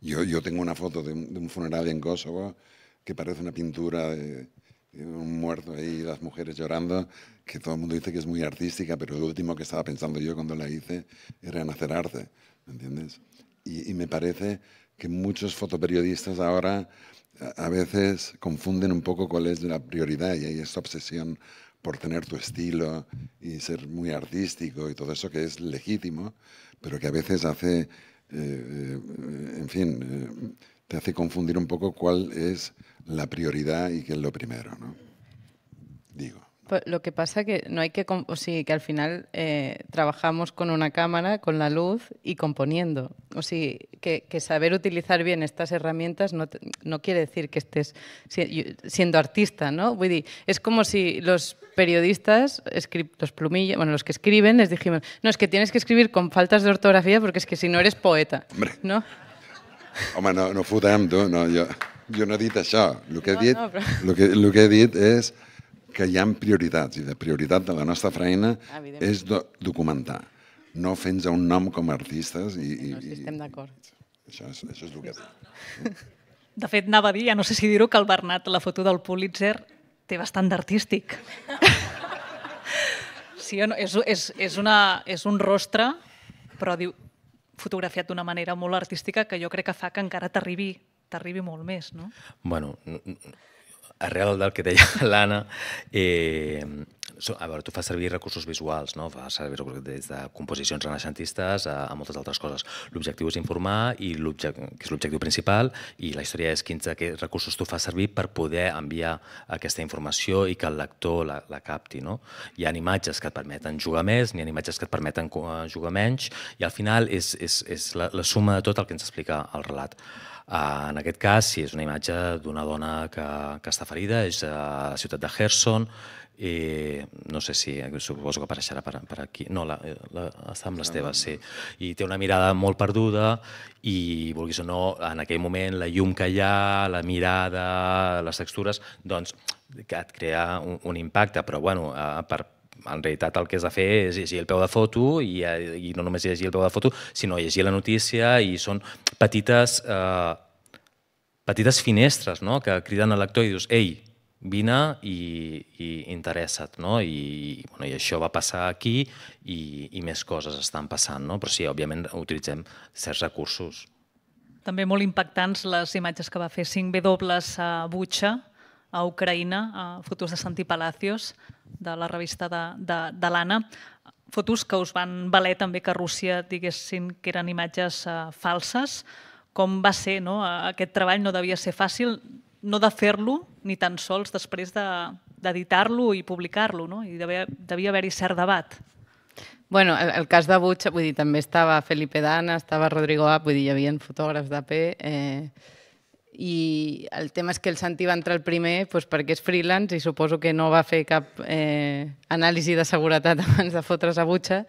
Yo, yo tengo una foto de un, funeral en Kosovo que parece una pintura de, un muerto ahí, las mujeres llorando, que todo el mundo dice que es muy artística, pero lo último que estaba pensando yo cuando la hice era en hacer arte, ¿me entiendes? Y, y me parece que muchos fotoperiodistas ahora a veces confunden un poco cuál es la prioridad y hay esta obsesión por tener tu estilo y ser muy artístico y todo eso que es legítimo, pero que a veces hace, eh, eh, en fin, eh, te hace confundir un poco cuál es la prioridad y qué es lo primero, ¿no? Digo. Pues lo que pasa que no hay que, o sí, que al final eh, trabajamos con una cámara, con la luz y componiendo. O sea, que, saber utilizar bien estas herramientas no, no quiere decir que estés siendo artista, ¿no? es como si los periodistas, los plumillos, bueno, los que escriben, les dijimos, no, es que tienes que escribir con faltas de ortografía porque es que si no eres poeta, ¿no? no, no no, yo yo no he dicho eso. Lo que he dicho que, que hi ha prioritats, i la prioritat de la nostra feina és do documentar, no fer-nos un nom com a artistes. I, i, no, si estem d'acord. Això, és, això és el que... De fet, anava a dir, ja no sé si dir-ho, que el Bernat, la foto del Pulitzer, té bastant d'artístic. sí o no? És, és, és, una, és un rostre, però diu, fotografiat d'una manera molt artística que jo crec que fa que encara t'arribi t'arribi molt més, no? Bueno, arrel del que deia l'Anna, eh, a veure, tu fas servir recursos visuals, no? fas servir des de composicions renaixentistes a, a moltes altres coses. L'objectiu és informar, i que és l'objectiu principal, i la història és quins d'aquests recursos tu fas servir per poder enviar aquesta informació i que el lector la, la capti. No? Hi ha imatges que et permeten jugar més, ni ha imatges que et permeten eh, jugar menys, i al final és, és, és la, la suma de tot el que ens explica el relat. Eh, en aquest cas, sí, és una imatge d'una dona que, que està ferida, és a la ciutat de Gerson, i no sé si, eh, suposo que apareixerà per, per aquí, no, la, eh, la, està amb l'Esteve, sí, i té una mirada molt perduda i, vulguis o no, en aquell moment la llum que hi ha, la mirada, les textures, doncs que et crea un, un impacte, però bueno, per, en realitat el que has de fer és llegir el peu de foto i, eh, i no només llegir el peu de foto, sinó llegir la notícia i són petites, eh, petites finestres no? que criden al lector i dius «Ei, vine i, i interessa't, no? I, bueno, I això va passar aquí i, i més coses estan passant, no? Però sí, òbviament utilitzem certs recursos. També molt impactants les imatges que va fer 5 W a Butxa, a Ucraïna, a fotos de Santi Palacios de la revista de, de, de l'Anna, fotos que us van valer també que Rússia diguessin que eren imatges eh, falses. Com va ser, no? Aquest treball no devia ser fàcil, no de fer-lo ni tan sols després d'editar-lo de, i publicar-lo, no? I devia, devia haver-hi cert debat. Bueno, el, el cas de Butch, vull dir, també estava Felipe Dana, estava Rodrigo A, vull dir, hi havia fotògrafs d'AP... Eh i el tema és que el Santi va entrar el primer doncs, perquè és freelance i suposo que no va fer cap eh, anàlisi de seguretat abans de fotre's a butxa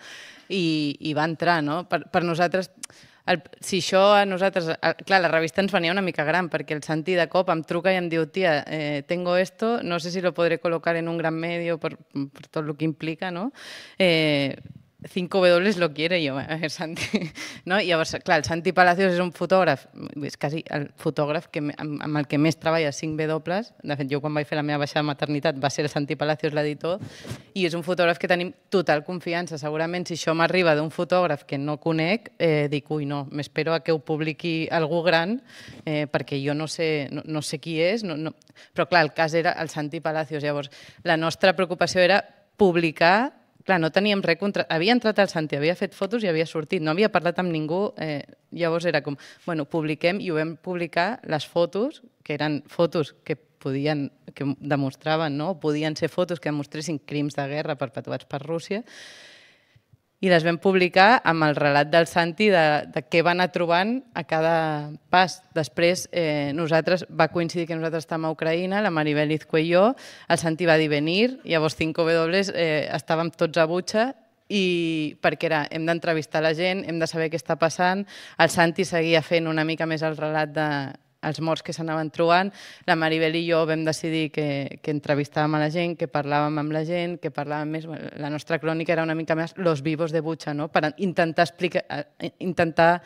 i, i va entrar, no? Per, per nosaltres, el, si això a nosaltres... El, clar, la revista ens venia una mica gran perquè el Santi de cop em truca i em diu tia, eh, tengo esto, no sé si lo podré colocar en un gran medio per, per tot el que implica, no? Eh, 5W lo quiere, yo, eh, Santi... No? I llavors, clar, el Santi Palacios és un fotògraf, és quasi el fotògraf que, amb, amb el que més treballa 5W, de fet, jo quan vaig fer la meva baixada de maternitat va ser el Santi Palacios l'editor, i és un fotògraf que tenim total confiança. Segurament, si això m'arriba d'un fotògraf que no conec, eh, dic, ui, no, m'espero a que ho publiqui algú gran, eh, perquè jo no sé, no, no sé qui és, no, no... però clar, el cas era el Santi Palacios. Llavors, la nostra preocupació era publicar clar, no teníem res contra... Havia entrat al Santi, havia fet fotos i havia sortit, no havia parlat amb ningú, eh, llavors era com, bueno, publiquem i ho vam publicar les fotos, que eren fotos que podien, que demostraven, no? podien ser fotos que demostressin crims de guerra perpetuats per Rússia, i les vam publicar amb el relat del Santi de, de què va anar trobant a cada pas. Després eh, nosaltres va coincidir que nosaltres estàvem a Ucraïna, la Maribel jo, el Santi va dir venir, llavors 5 W eh, estàvem tots a butxa i perquè era, hem d'entrevistar la gent, hem de saber què està passant, el Santi seguia fent una mica més el relat de els morts que s'anaven trobant, la Maribel i jo vam decidir que, que entrevistàvem a la gent, que parlàvem amb la gent, que parlàvem més... La nostra crònica era una mica més los vivos de Butxa, no? per intentar, explicar, eh, intentar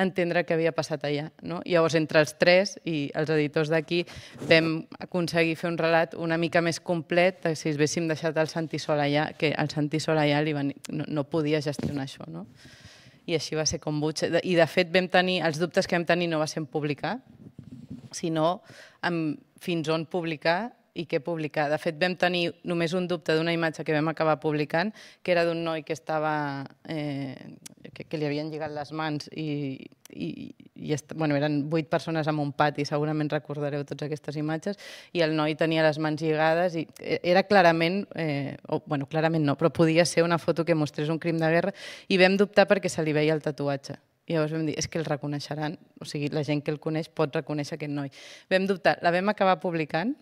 entendre què havia passat allà. No? Llavors, entre els tres i els editors d'aquí vam aconseguir fer un relat una mica més complet si haguéssim deixat el Santi Sol allà, que el Santi Sol allà li van, no, no podia gestionar això. No? I així va ser com Butxa. I de fet vam tenir, els dubtes que vam tenir no va ser en publicar, sinó amb fins on publicar i què publicar. De fet, vam tenir només un dubte d'una imatge que vam acabar publicant, que era d'un noi que estava... Eh, que, que li havien lligat les mans i, i, i est... bueno, eren vuit persones en un pati, segurament recordareu totes aquestes imatges, i el noi tenia les mans lligades i e, era clarament, eh, o, bueno, clarament no, però podia ser una foto que mostrés un crim de guerra i vam dubtar perquè se li veia el tatuatge. I llavors vam dir, és que el reconeixeran, o sigui, la gent que el coneix pot reconèixer aquest noi. Vam dubtar, la vam acabar publicant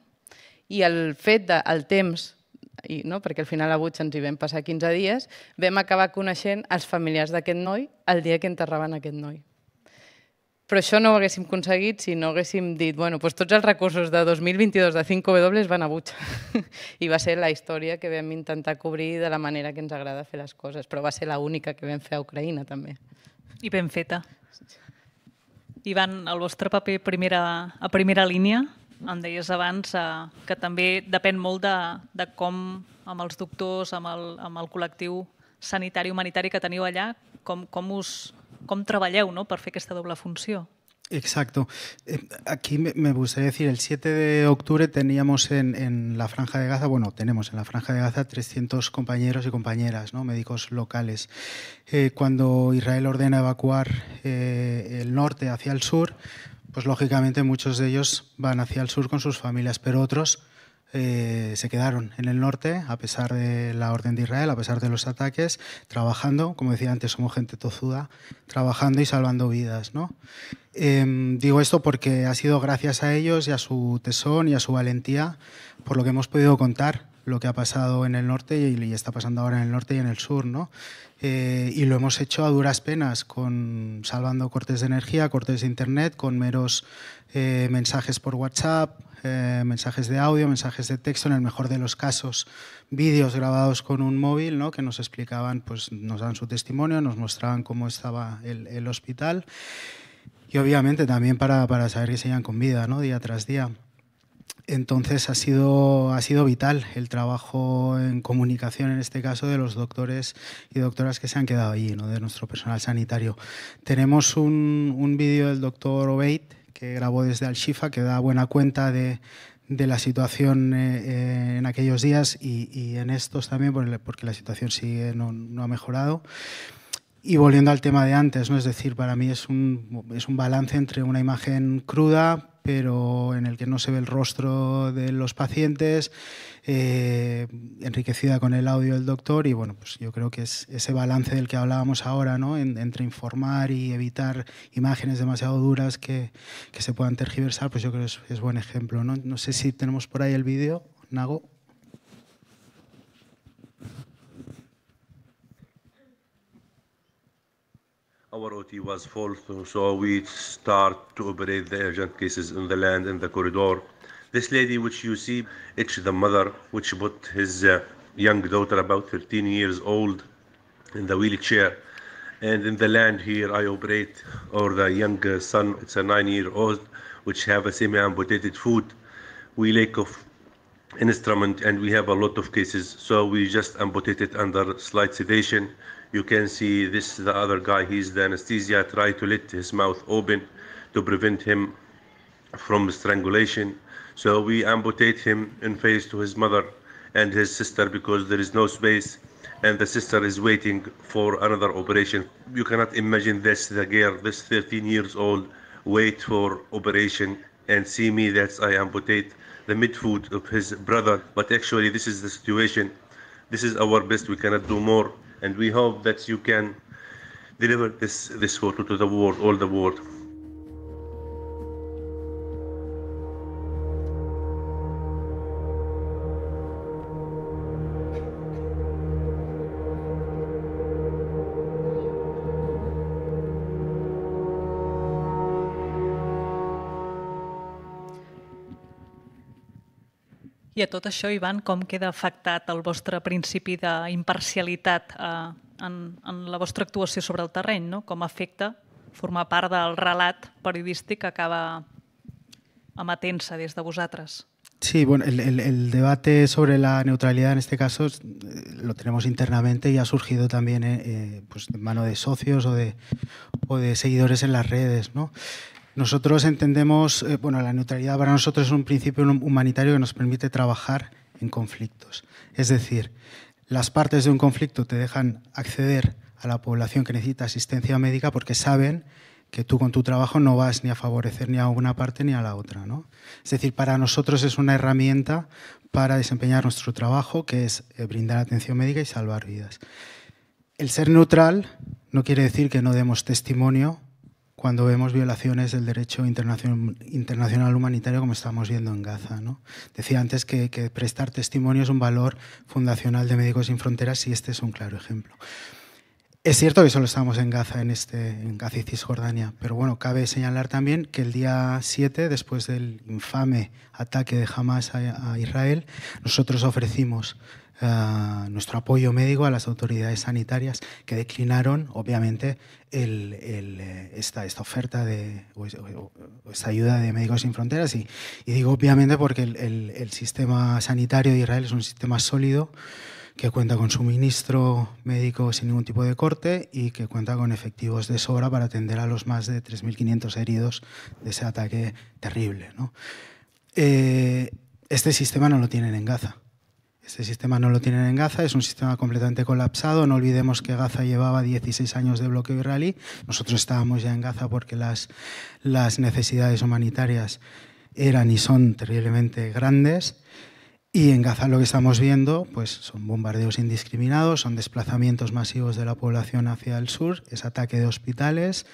i el fet del de, temps i, no? perquè al final a Butx ens hi vam passar 15 dies, vam acabar coneixent els familiars d'aquest noi el dia que enterraven aquest noi. Però això no ho haguéssim aconseguit si no haguéssim dit bueno, doncs tots els recursos de 2022 de 5W van a Butx. I va ser la història que vam intentar cobrir de la manera que ens agrada fer les coses, però va ser l'única que vam fer a Ucraïna també. I ben feta. Ivan, el vostre paper primera, a primera línia, em deies abans eh, que també depèn molt de, de com amb els doctors, amb el, amb el col·lectiu sanitari humanitari que teniu allà, com, com, us, com treballeu no?, per fer aquesta doble funció. Exacto. Eh, aquí me gustaría decir, el 7 de octubre teníamos en, la Franja de Gaza, bueno, tenemos en la Franja de Gaza 300 compañeros y compañeras, ¿no? médicos locales. Eh, cuando Israel ordena evacuar eh, el norte hacia el sur, pues lógicamente muchos de ellos van hacia el sur con sus familias, pero otros eh, se quedaron en el norte, a pesar de la orden de Israel, a pesar de los ataques, trabajando, como decía antes, somos gente tozuda, trabajando y salvando vidas. ¿no? Em, digo esto porque ha sido gracias a ellos y a su tesón y a su valentía por lo que hemos podido contar lo que ha pasado en el norte y, está pasando ahora en el norte y en el sur. ¿no? Eh, y lo hemos hecho a duras penas, con, salvando cortes de energía, cortes de internet, con meros eh, mensajes por WhatsApp, eh, mensajes de audio, mensajes de texto, en el mejor de los casos, vídeos grabados con un móvil, ¿no? que nos explicaban, pues nos dan su testimonio, nos mostraban cómo estaba el, hospital y obviamente también para, para saber que seguían con vida, ¿no? día tras día. Entonces ha sido, ha sido vital el trabajo en comunicación, en este caso, de los doctores y doctoras que se han quedado allí, de nuestro personal sanitario. Tenemos un, un vídeo del doctor Obeid que grabó desde Al-Shifa, que da buena cuenta de, la situación eh, eh, en aquellos días y, en estos también, porque la situación sigue, no, ha mejorado. Y volviendo al tema de antes, ¿no? es decir, para mí es un, es un balance entre una imagen cruda, pero en el que no se ve el rostro de los pacientes, eh, enriquecida con el audio del doctor y bueno, pues yo creo que ese balance del que hablábamos ahora, ¿no? entre informar y evitar imágenes demasiado duras que, se puedan tergiversar, pues yo creo que es, es buen ejemplo, ¿no? No sé si tenemos por ahí el vídeo, Nago. Our OT was full, so we start to operate the urgent cases in the land, in the corridor. This lady, which you see, it's the mother, which put his uh, young daughter, about 13 years old, in the wheelchair. And in the land here, I operate, or the young son, it's a nine-year-old, which have a semi-amputated foot. We lack of instrument, and we have a lot of cases, so we just amputate under slight sedation. You can see this the other guy, he's the anesthesia, try to let his mouth open to prevent him from strangulation. So we amputate him in face to his mother and his sister because there is no space and the sister is waiting for another operation. You cannot imagine this, the girl, this 13 years old, wait for operation and see me that I amputate the midfoot of his brother. But actually this is the situation. This is our best, we cannot do more and we hope that you can deliver this this photo to the world, all the world. I a tot això, Ivan, com queda afectat el vostre principi d'imparcialitat eh, en, en la vostra actuació sobre el terreny? No? Com afecta formar part del relat periodístic que acaba amatent-se des de vosaltres? Sí, bueno, el, el, el, debate sobre la neutralidad en este caso eh, lo tenemos internamente y ha surgido también eh, eh pues, en mano de socios o de, o de seguidores en las redes. ¿no? Nosotros entendemos, eh, bueno, la neutralidad para nosotros es un principio humanitario que nos permite trabajar en conflictos. Es decir, las partes de un conflicto te dejan acceder a la población que necesita asistencia médica porque saben que tú con tu trabajo no vas ni a favorecer ni a una parte ni a la otra. ¿no? Es decir, para nosotros es una herramienta para desempeñar nuestro trabajo, que es eh, brindar atención médica y salvar vidas. El ser neutral no quiere decir que no demos testimonio cuando vemos violaciones del derecho internacional, humanitario como estamos viendo en Gaza. ¿no? Decía antes que, prestar testimonio es un valor fundacional de Médicos Sin Fronteras y este es un claro ejemplo. Es cierto que solo estamos en Gaza, en, este, en Gaza y Cisjordania, pero bueno, cabe señalar también que el día 7, después del infame ataque de Hamas a, a Israel, nosotros ofrecimos eh, nuestro apoyo médico a las autoridades sanitarias que declinaron, obviamente, eh, esta, oferta de, o, esta ayuda de Médicos Sin Fronteras. Y, digo obviamente porque el, sistema sanitario de Israel es un sistema sólido que cuenta con suministro médico sin ningún tipo de corte y que cuenta con efectivos de sobra para atender a los más de 3.500 heridos de ese ataque terrible. Eh, este sistema no lo tienen en Gaza. Este sistema no lo tienen en Gaza, es un sistema completamente colapsado. No olvidemos que Gaza llevaba 16 años de bloqueo israelí. Nosotros estábamos ya en Gaza porque las, las necesidades humanitarias eran y son terriblemente grandes. Y en Gaza lo que estamos viendo pues, son bombardeos indiscriminados, son desplazamientos masivos de la población hacia el sur, es ataque de hospitales.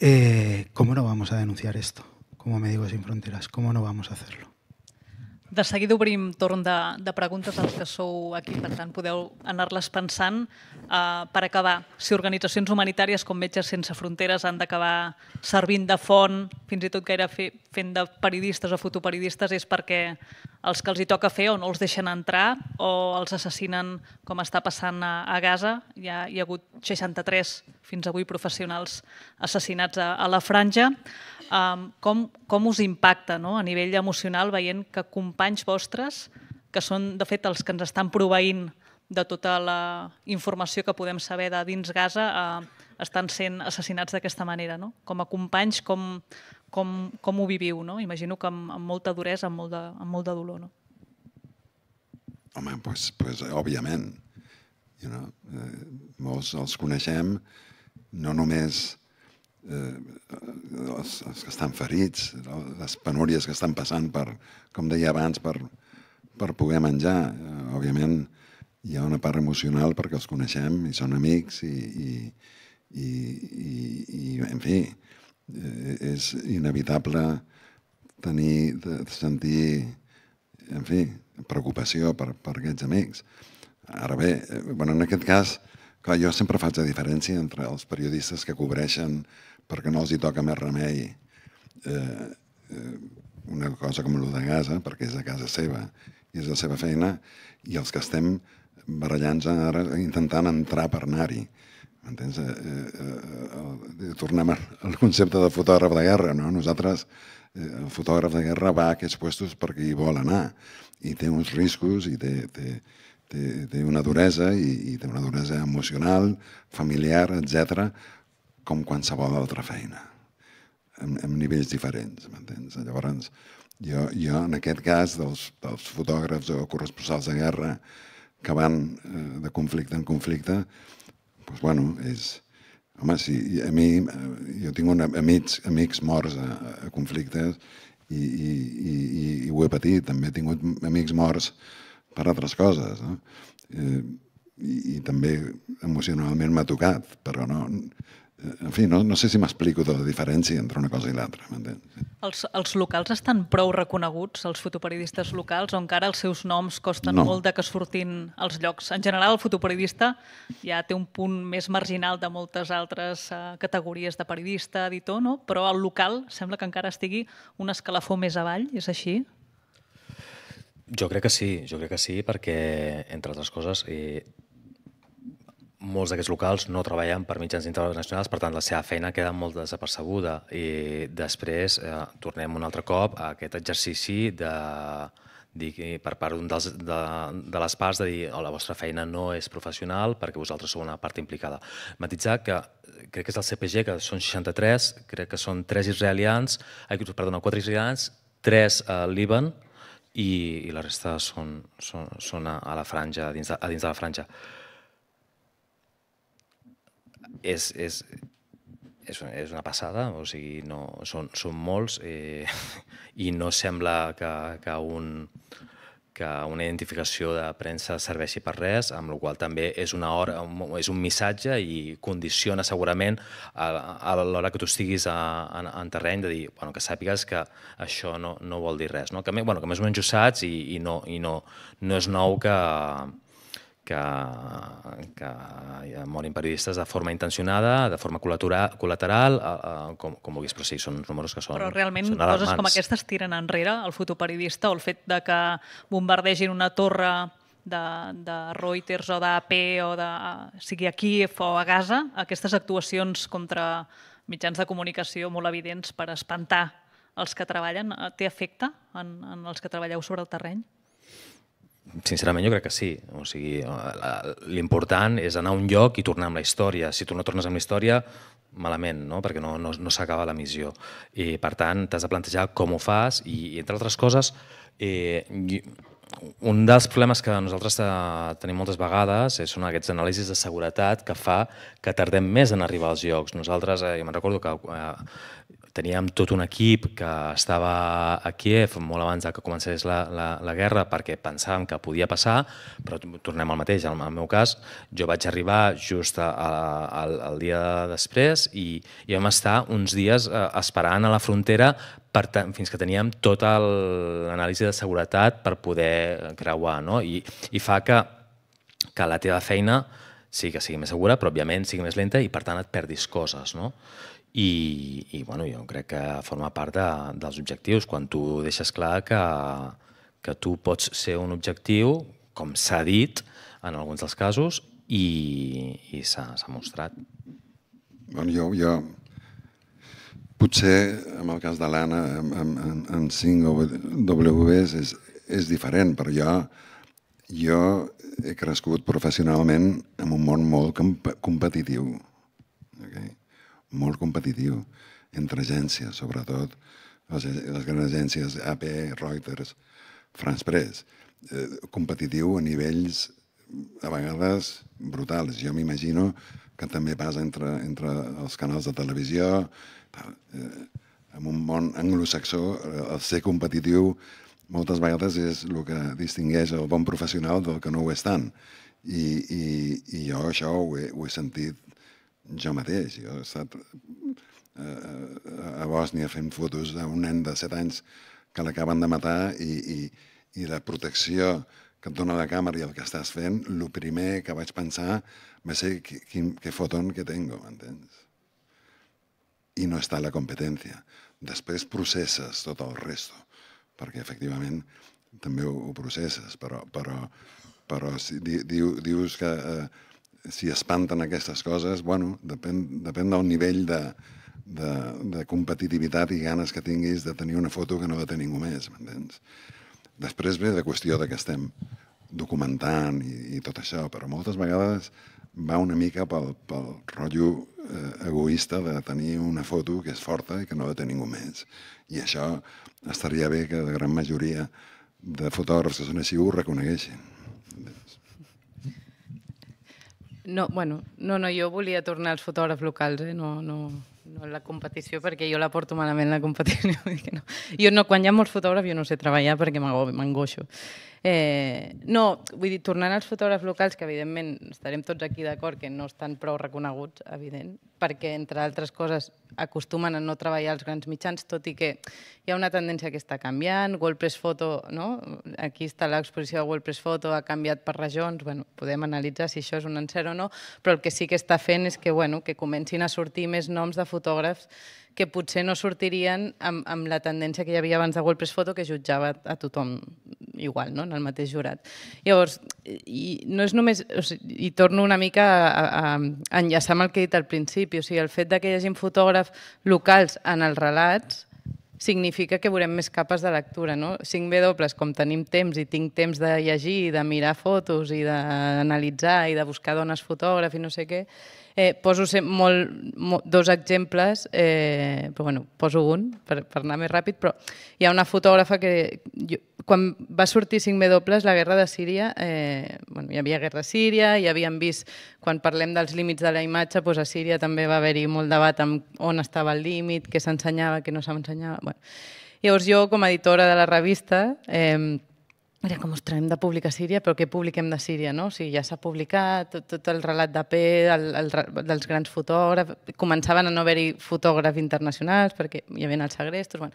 Eh, ¿Cómo no vamos a denunciar esto? Como digo, Sin Fronteras, ¿cómo no vamos a hacerlo? De seguida obrim torn de, de preguntes als que sou aquí, per tant podeu anar-les pensant. Uh, per acabar, si organitzacions humanitàries com Metges Sense Fronteres han d'acabar servint de font, fins i tot gaire fe, fent de periodistes o fotoperiodistes, és perquè els que els hi toca fer o no els deixen entrar o els assassinen com està passant a, a Gaza. Hi ha, hi ha hagut 63 fins avui professionals assassinats a, a la franja. Um, com, com us impacta no? a nivell emocional veient que companys vostres, que són de fet els que ens estan proveint de tota la informació que podem saber de dins Gaza, eh, estan sent assassinats d'aquesta manera. No? Com a companys, com, com, com ho viviu? No? Imagino que amb, amb molta duresa, amb molt de, amb molt de dolor. No? Home, pues, pues, òbviament. You know, eh, molts els coneixem, no només eh, els, els que estan ferits, les penúries que estan passant per, com deia abans, per, per poder menjar. Eh, òbviament, hi ha una part emocional perquè els coneixem i són amics i, i, i, i, i en fi, eh, és inevitable tenir, de sentir, en fi, preocupació per, per aquests amics. Ara bé, eh, bueno, en aquest cas, clar, jo sempre faig la diferència entre els periodistes que cobreixen eh, perquè no els hi toca més remei eh, eh, una cosa com el de casa, perquè és a casa seva i és la seva feina, i els que estem barallant ara intentant entrar per anar-hi. Entens? Eh, eh, eh, tornem al concepte de fotògraf de guerra. No? Nosaltres, eh, el fotògraf de guerra va a aquests puestos perquè hi vol anar i té uns riscos i té, té, té, té una duresa i, i té una duresa emocional, familiar, etc com qualsevol altra feina, amb, amb nivells diferents, m'entens? Llavors, jo, jo en aquest cas, dels, dels fotògrafs o corresponsals de guerra que van eh, de conflicte en conflicte, doncs, bueno, és... Home, sí, a mi, eh, jo tinc una, amics, amics morts a, a conflictes i, i, i, i, i ho he patit. També he tingut amics morts per altres coses, no? Eh, i, i també emocionalment m'ha tocat, però no, en fi, no, no sé si m'explico de tota la diferència entre una cosa i l'altra. Els, els locals estan prou reconeguts, els fotoperiodistes locals, o encara els seus noms costen no. molt de que surtin als llocs? En general, el fotoperiodista ja té un punt més marginal de moltes altres uh, categories de periodista, editor, no? però el local sembla que encara estigui un escalafó més avall, és així? Jo crec que sí, jo crec que sí, perquè, entre altres coses, eh, molts d'aquests locals no treballen per mitjans internacionals, per tant, la seva feina queda molt desapercebuda. I després eh, tornem un altre cop a aquest exercici de, digui, per part d'un dels, de, de les parts de dir la vostra feina no és professional perquè vosaltres sou una part implicada. Matitzar que crec que és el CPG, que són 63, crec que són 3 israelians, ai, perdona, 4 israelians, 3 a Líban i, i la resta són, són, són a, a la franja, a dins de, a dins de la franja és, és, és una, és una passada, o sigui, no, són, són molts eh, i no sembla que, que, un, que una identificació de premsa serveixi per res, amb la qual també és, una hora, és un missatge i condiciona segurament a, a l'hora que tu estiguis a, en, en terreny de dir bueno, que sàpigues que això no, no vol dir res, no? que, bueno, que més o menys ho saps i, i, no, i no, no és nou que, que, que morin periodistes de forma intencionada, de forma col·lateral, com, com vulguis, però sí, són números que són Però realment són coses com aquestes tiren enrere el fotoperiodista o el fet de que bombardegin una torre de, de Reuters o d'AP o de, sigui aquí o a Gaza, aquestes actuacions contra mitjans de comunicació molt evidents per espantar els que treballen, eh, té efecte en, en els que treballeu sobre el terreny? Sincerament jo crec que sí. O sigui, l'important és anar a un lloc i tornar amb la història. Si tu no tornes amb la història, malament, no? perquè no, no, no s'acaba la missió. I, per tant, t'has de plantejar com ho fas i, i entre altres coses, eh, un dels problemes que nosaltres tenim moltes vegades són aquests anàlisis de seguretat que fa que tardem més en arribar als llocs. Nosaltres, eh, jo me'n recordo que eh, teníem tot un equip que estava a Kiev molt abans de que comencés la, la, la guerra perquè pensàvem que podia passar, però tornem al mateix, en el meu cas, jo vaig arribar just a, a, a, al dia després i, i vam estar uns dies eh, esperant a la frontera per tant, fins que teníem tota l'anàlisi de seguretat per poder creuar, no? I, i fa que, que la teva feina sí que sigui més segura, però òbviament sigui més lenta i per tant et perdis coses, no? i, i bueno, jo crec que forma part de, dels objectius. Quan tu deixes clar que, que tu pots ser un objectiu, com s'ha dit en alguns dels casos, i, i s'ha mostrat. Bueno, jo, jo, potser en el cas de l'Anna en, en, en 5 Ws és, és diferent, però jo, jo he crescut professionalment en un món molt competitiu. Okay? molt competitiu entre agències, sobretot les, les grans agències AP, e, Reuters, France Press, eh, competitiu a nivells a vegades brutals. Jo m'imagino que també passa entre, entre els canals de televisió, tal, eh, en un món anglosaxó, eh, el ser competitiu moltes vegades és el que distingueix el bon professional del que no ho és tant. I, i, i jo això ho he, ho he sentit jo mateix, jo he estat eh, eh, a Bòsnia fent fotos d'un nen de 7 anys que l'acaben de matar i, i, i la protecció que et dona la càmera i el que estàs fent, el primer que vaig pensar va ser què foton que tengo, m'entens? I no està la competència. Després processes tot el resto, perquè efectivament també ho, ho processes, però, però, però si, di, dius que eh, si espanten aquestes coses, bueno, depèn, depèn del nivell de, de, de competitivitat i ganes que tinguis de tenir una foto que no de tenir ningú més, m'entens? Després ve de qüestió de que estem documentant i, i tot això, però moltes vegades va una mica pel, pel rotllo eh, egoista de tenir una foto que és forta i que no la té ningú més. I això estaria bé que la gran majoria de fotògrafs que són així ho reconegueixin. No, bueno, no, no, jo volia tornar als fotògrafs locals, eh? no, no, no la competició, perquè jo la porto malament, la competició. no. Jo no, quan hi ha molts fotògrafs jo no sé treballar perquè m'angoixo. Eh, no, vull dir, tornant als fotògrafs locals, que evidentment estarem tots aquí d'acord que no estan prou reconeguts, evident, perquè, entre altres coses, acostumen a no treballar als grans mitjans, tot i que hi ha una tendència que està canviant, WordPress Photo, no? aquí està l'exposició de WordPress Photo, ha canviat per regions, bueno, podem analitzar si això és un encert o no, però el que sí que està fent és que, bueno, que comencin a sortir més noms de fotògrafs que potser no sortirien amb, amb la tendència que hi havia abans de World Press Photo que jutjava a tothom igual, no? en el mateix jurat. Llavors, i no és només... O sigui, I torno una mica a, a, a enllaçar amb el que he dit al principi. O sigui, el fet que hi hagi fotògrafs locals en els relats significa que veurem més capes de lectura. No? 5 dobles, com tenim temps i tinc temps de llegir, de mirar fotos i d'analitzar i de buscar dones fotògrafs i no sé què, Eh, poso molt, molt, dos exemples, eh, però bueno, poso un per, per anar més ràpid, però hi ha una fotògrafa que... Jo, quan va sortir 5 dobles, la guerra de Síria, eh, bueno, hi havia guerra a Síria, i havíem vist, quan parlem dels límits de la imatge, doncs a Síria també va haver-hi molt debat amb on estava el límit, què s'ensenyava, què no s'ensenyava... Bueno. Llavors jo, com a editora de la revista, eh, Mira, com, ens trobem de publicar Síria, però què publiquem de Síria, no? O sigui, ja s'ha publicat tot, tot el relat de P, el, el, dels grans fotògrafs, començaven a no haver-hi fotògrafs internacionals perquè hi havia els segrestos, bueno.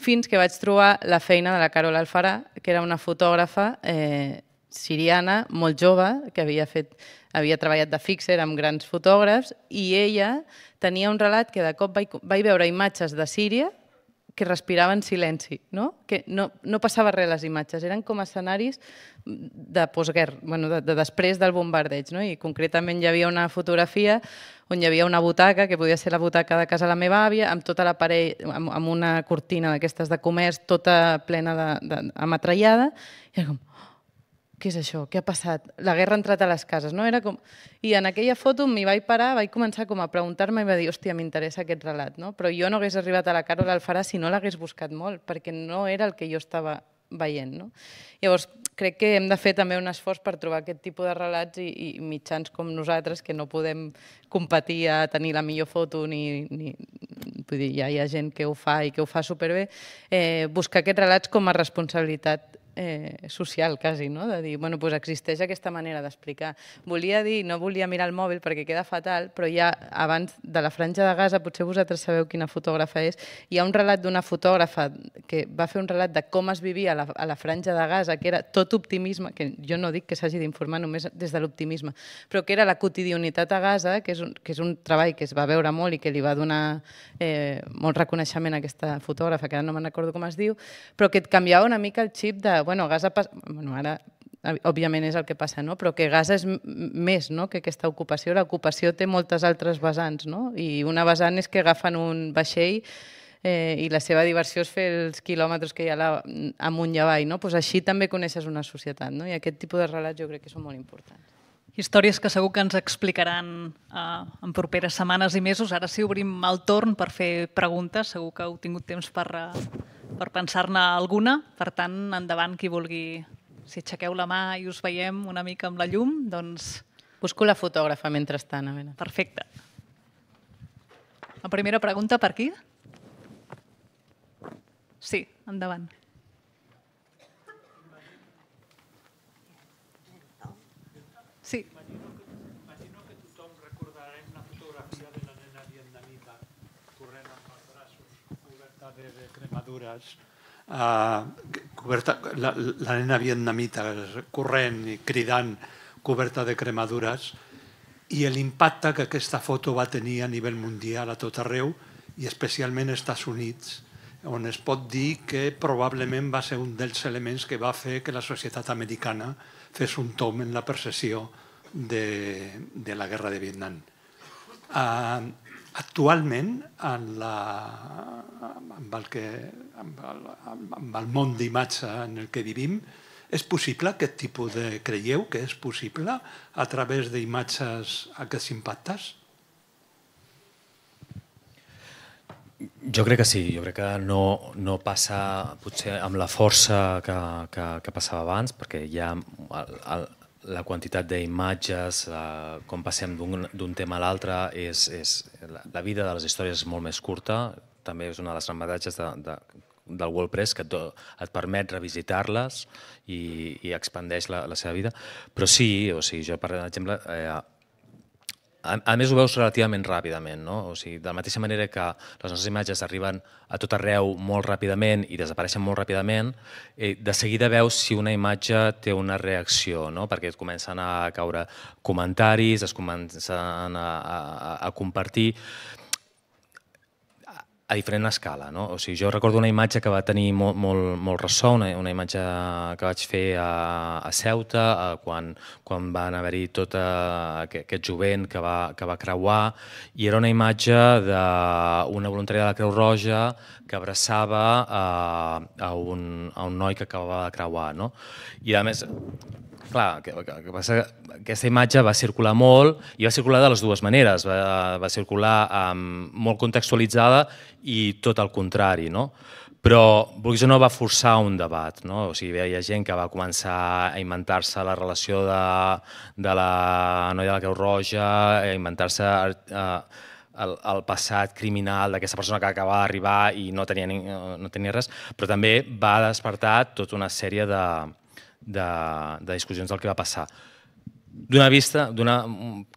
fins que vaig trobar la feina de la Carol Alfarà, que era una fotògrafa eh, siriana, molt jove, que havia, fet, havia treballat de fixer amb grans fotògrafs, i ella tenia un relat que de cop vaig, vaig veure imatges de Síria que respirava en silenci, no? que no, no passava res les imatges, eren com escenaris de postguerra, bueno, de, de després del bombardeig, no? i concretament hi havia una fotografia on hi havia una butaca, que podia ser la butaca de casa de la meva àvia, amb tota l'aparell, amb, amb una cortina d'aquestes de comerç, tota plena de, de, amatrallada, i era com, què és això? Què ha passat? La guerra ha entrat a les cases, no? Era com... I en aquella foto m'hi vaig parar, vaig començar com a preguntar-me i va dir, hòstia, m'interessa aquest relat, no? Però jo no hagués arribat a la Carol Alfarà si no l'hagués buscat molt, perquè no era el que jo estava veient, no? Llavors, crec que hem de fer també un esforç per trobar aquest tipus de relats i, i mitjans com nosaltres, que no podem competir a tenir la millor foto, ni, ni vull dir, ja hi ha gent que ho fa i que ho fa superbé, eh, buscar aquests relats com a responsabilitat eh, social, quasi, no? de dir, bueno, pues existeix aquesta manera d'explicar. Volia dir, no volia mirar el mòbil perquè queda fatal, però ja abans de la franja de Gaza, potser vosaltres sabeu quina fotògrafa és, hi ha un relat d'una fotògrafa que va fer un relat de com es vivia a la, a la franja de Gaza, que era tot optimisme, que jo no dic que s'hagi d'informar només des de l'optimisme, però que era la quotidianitat a Gaza, que és, un, que és un treball que es va veure molt i que li va donar eh, molt reconeixement a aquesta fotògrafa, que ara no me'n recordo com es diu, però que et canviava una mica el xip de, bueno, Gaza... Bueno, ara eh, òbviament és el que passa, no? però que Gaza és més no? que aquesta ocupació. L'ocupació té moltes altres vessants, no? i una vessant és que agafen un vaixell eh, i la seva diversió és fer els quilòmetres que hi ha la, amunt i avall. No? Pues així també coneixes una societat no? i aquest tipus de relats jo crec que són molt importants. Històries que segur que ens explicaran eh, en properes setmanes i mesos. Ara sí, obrim el torn per fer preguntes. Segur que heu tingut temps per, eh, per pensar-ne alguna. Per tant, endavant qui vulgui. Si aixequeu la mà i us veiem una mica amb la llum, doncs... Busco la fotògrafa mentrestant. A veure. Perfecte. La primera pregunta per aquí? Sí, endavant. madures, eh, coberta, la, la nena vietnamita corrent i cridant coberta de cremadures, i l'impacte que aquesta foto va tenir a nivell mundial a tot arreu, i especialment als Estats Units, on es pot dir que probablement va ser un dels elements que va fer que la societat americana fes un tom en la percepció de, de la guerra de Vietnam. Uh, Actualment, en, la, amb, el que, amb, el, amb el món d'imatge en el que vivim, és possible aquest tipus de... Creieu que és possible a través d'imatges aquests impactes? Jo crec que sí, jo crec que no, no passa potser amb la força que, que, que passava abans, perquè ja el, el, la quantitat d'imatges, eh, com passem d'un tema a l'altre, és, és, la, la vida de les històries és molt més curta, també és una de les avantatges de, de, del WordPress que et, do, et permet revisitar-les i, i expandeix la, la seva vida. Però sí, o sigui, jo per exemple eh, a, a més ho veus relativament ràpidament, no? O sigui, de la mateixa manera que les nostres imatges arriben a tot arreu molt ràpidament i desapareixen molt ràpidament, eh, de seguida veus si una imatge té una reacció, no? Perquè et comencen a caure comentaris, es comencen a, a, a compartir a diferent escala. No? O sigui, jo recordo una imatge que va tenir molt, molt, molt ressò, una, una imatge que vaig fer a, a Ceuta, a, quan, quan van haver-hi tot a, eh, aquest, aquest jovent que va, que va creuar, i era una imatge d'una voluntària de la Creu Roja que abraçava a, eh, a, un, a un noi que acabava de creuar. No? I a més, Clar, que, que, que passa que aquesta imatge va circular molt i va circular de les dues maneres. Va, va circular um, molt contextualitzada i tot el contrari, no? Però, vulguis no, va forçar un debat. No? O sigui, hi ha gent que va començar a inventar-se la relació de, de la noia de la Creu Roja, a inventar-se uh, el, el passat criminal d'aquesta persona que acabava d'arribar i no tenia, no tenia res, però també va despertar tota una sèrie de, de, de discussions del que va passar. D'una vista,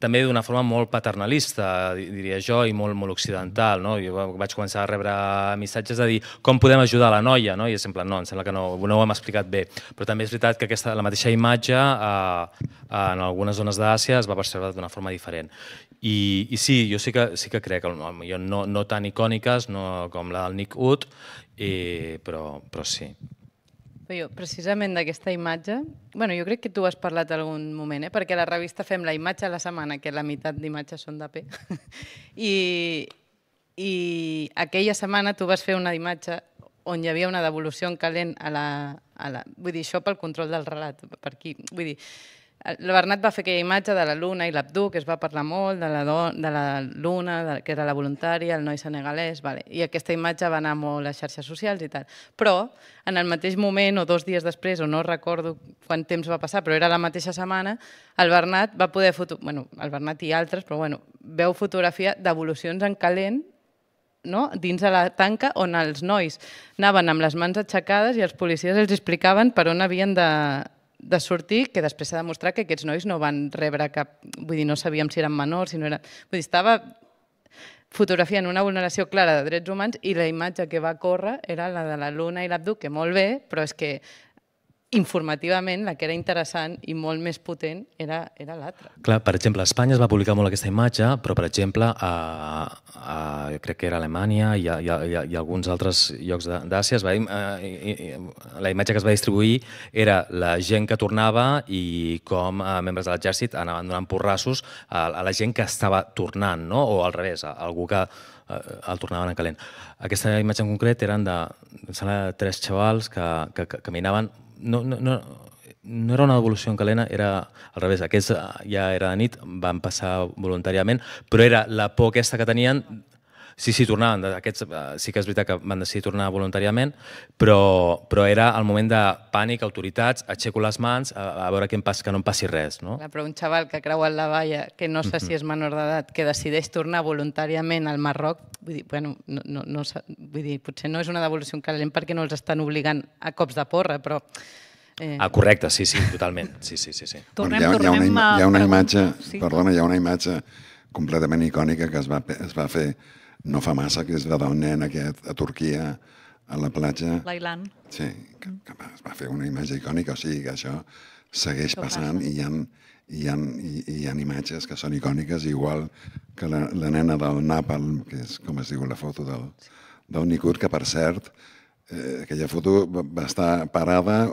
també d'una forma molt paternalista, diria jo, i molt, molt occidental. No? Jo vaig començar a rebre missatges de dir com podem ajudar la noia, no? i és no, em sembla que no, no ho hem explicat bé. Però també és veritat que aquesta, la mateixa imatge eh, eh en algunes zones d'Àsia es va percebre d'una forma diferent. I, I sí, jo sí que, sí que crec, jo no, no tan icòniques no, com la del Nick Wood, i, però, però sí. Però precisament d'aquesta imatge, bueno, jo crec que tu has parlat algun moment, eh? perquè a la revista fem la imatge a la setmana, que la meitat d'imatges són de P, I, i aquella setmana tu vas fer una imatge on hi havia una devolució en calent a la, a la... Vull dir, això pel control del relat, per aquí. Vull dir, el Bernat va fer aquella imatge de la Luna i l'Abdú, que es va parlar molt, de la, do, de la Luna, de, que era la voluntària, el noi senegalès, vale. i aquesta imatge va anar molt a les xarxes socials i tal. Però, en el mateix moment, o dos dies després, o no recordo quant temps va passar, però era la mateixa setmana, el Bernat va poder... Foto... Bueno, el Bernat i altres, però bueno, veu fotografia d'evolucions en calent no? dins de la tanca on els nois anaven amb les mans aixecades i els policies els explicaven per on havien de, de sortir, que després s'ha demostrat que aquests nois no van rebre cap... Vull dir, no sabíem si eren menors, si no eren... Vull dir, estava fotografiant una vulneració clara de drets humans i la imatge que va córrer era la de la Luna i l'Abdu, que molt bé, però és que informativament la que era interessant i molt més potent era, era l'altra. Clar, per exemple, a Espanya es va publicar molt aquesta imatge, però per exemple a, a jo crec que era Alemanya i, a, i, a, i, a, i alguns altres llocs d'Àsia es va, eh, i, i, la imatge que es va distribuir era la gent que tornava i com a eh, membres de l'exèrcit anaven donant porrassos a, a la gent que estava tornant, no? o al revés, a algú que eh, el tornaven a calent. Aquesta imatge en concret eren de, de tres xavals que, que, que caminaven no, no, no, no era una evolució en calena, era al revés. Aquests eh, ja era de nit, van passar voluntàriament, però era la por aquesta que tenien Sí, sí, tornaven. Aquests eh, sí que és veritat que van decidir tornar voluntàriament, però, però era el moment de pànic, autoritats, aixeco les mans, a, a veure què em passa, que no em passi res. No? però un xaval que creua la valla, que no sé si és menor d'edat, que decideix tornar voluntàriament al Marroc, vull dir, bueno, no, no, no, vull dir, potser no és una devolució en calent perquè no els estan obligant a cops de porra, però Eh. Ah, correcte, sí, sí, totalment. Sí, sí, sí, sí. Tornem, bueno, hi, ha, tornem hi ha una, hi ha una imatge, sí. perdona, hi ha una imatge completament icònica que es va, es va fer no fa massa que es va dar un nen aquest a Turquia, a la platja... L'Ailan. Sí, que, que es va fer una imatge icònica, o sigui que això segueix passant i hi ha, hi, ha, hi, hi ha imatges que són icòniques, igual que la, la nena del Napalm, que és com es diu la foto del, del Nicut, que per cert, eh, aquella foto va estar parada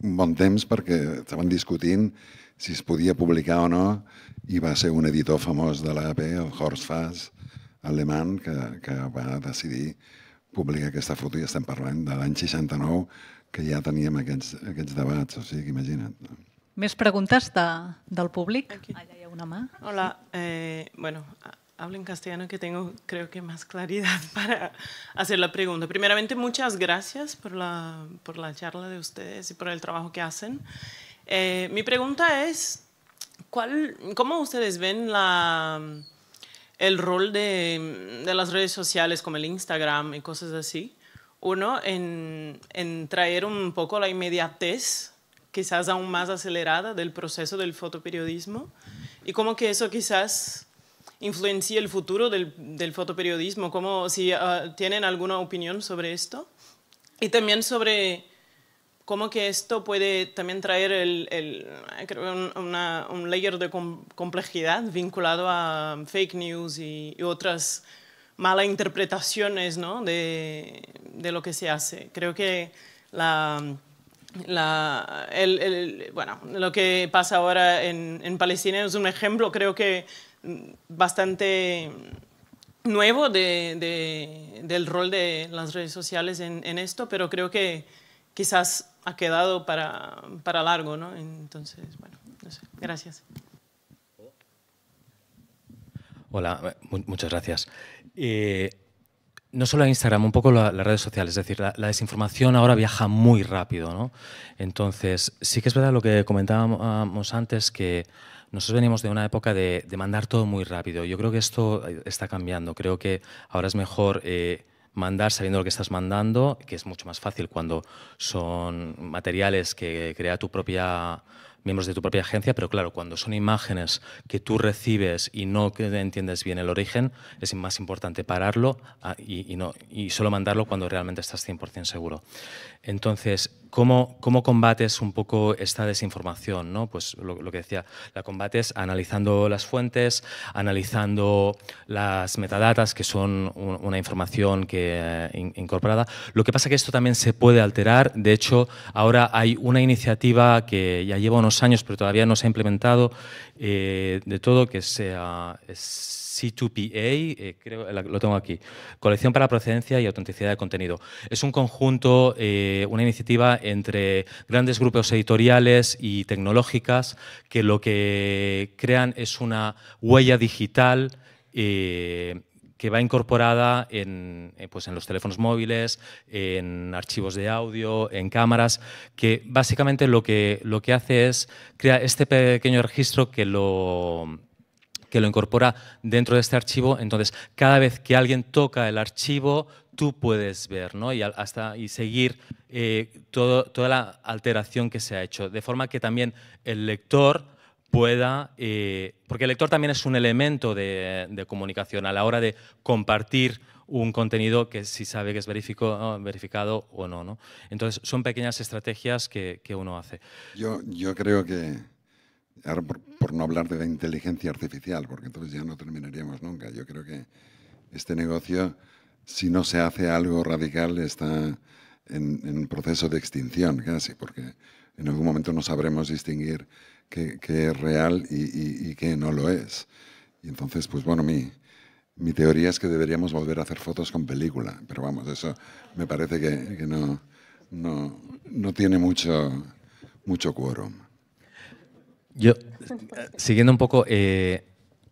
un bon temps perquè estaven discutint si es podia publicar o no i va ser un editor famós de l'AP, el Horst Fass, alemany que, que va decidir publicar aquesta foto i estem parlant de l'any 69 que ja teníem aquests, aquests debats, o sigui, imagina't. Més preguntes de, del públic? Aquí. Allà hi ha una mà. Hola, eh, bueno, hablo en castellano que tengo creo que más claridad para hacer la pregunta. Primeramente, muchas gracias por la, por la charla de ustedes y por el trabajo que hacen. Eh, mi pregunta es, ¿cuál, ¿cómo ustedes ven la el rol mm, de, las redes sociales como el Instagram y cosas así. Uno, en, traer un poco la inmediatez, quizás aún más acelerada, del proceso del fotoperiodismo. Y cómo que eso quizás influencia el futuro del, fotoperiodismo, como si ah, tienen alguna opinión sobre esto. Y también sobre cómo que esto puede también traer el, un layer de complejidad vinculado a fake news y, otras malas interpretaciones de, lo que se hace. Creo que la, bueno, lo que pasa ahora en, en Palestina es un ejemplo, creo que mm, bastante nuevo del rol de las redes sociales en, en esto, pero creo que quizás ha quedado para, para largo, ¿no? Entonces, bueno, no sé. Gracias. Hola, eh, muchas gracias. Eh, no solo en Instagram, un poco la, las redes sociales, es decir, la, desinformación ahora viaja muy rápido, ¿no? Entonces, sí que es verdad lo que comentábamos antes, que nosotros venimos de una época de, mandar todo muy rápido. Yo creo que esto eh, está cambiando, creo que ahora es mejor mandar sabiendo lo que estás mandando, que es mucho más fácil cuando son materiales que crea tu propia miembros de tu propia agencia, pero claro, cuando son imágenes que tú recibes y no que entiendes bien el origen, es más importante pararlo ah, y, no, y solo mandarlo cuando realmente estás 100% seguro. Entonces, ¿Cómo, combates un poco esta desinformación? ¿no? Pues lo, que decía, la combates analizando las fuentes, analizando las metadatas, que son una información que, eh, incorporada. Lo que pasa es que esto también se puede alterar. De hecho, ahora hay una iniciativa que ya lleva unos años, pero todavía no se ha implementado eh, de todo, que sea, es C2PA, eh, creo, lo tengo aquí, Colección para Procedencia y Autenticidad de Contenido. Es un conjunto, eh, una iniciativa entre grandes grupos editoriales y tecnológicas que lo que crean es una huella digital eh, que va incorporada en, pues en los teléfonos móviles, en archivos de audio, en cámaras, que básicamente lo que, lo que hace es crear este pequeño registro que lo que lo incorpora dentro de este archivo. Entonces, cada vez que alguien toca el archivo, tú puedes ver ¿no? y, hasta, y seguir eh, todo, toda la alteración que se ha hecho. De forma que también el lector pueda, eh, porque el lector también es un elemento de, comunicación a la hora de compartir un contenido que si sabe que es verificado o no, no, Entonces son pequeñas estrategias que, que uno hace. Yo, yo creo que Ahora, por, no hablar de la inteligencia artificial, porque entonces ya no terminaríamos nunca. Yo creo que este negocio, si no se hace algo radical, está en, proceso de extinción casi, porque en algún momento no sabremos distinguir qué, es real y, qué no lo es. Y entonces, pues bueno, mi, teoría es que deberíamos volver a hacer fotos con película, pero vamos, eso me parece que, no, no, no tiene mucho, mucho yo, eh, siguiendo un poco, eh,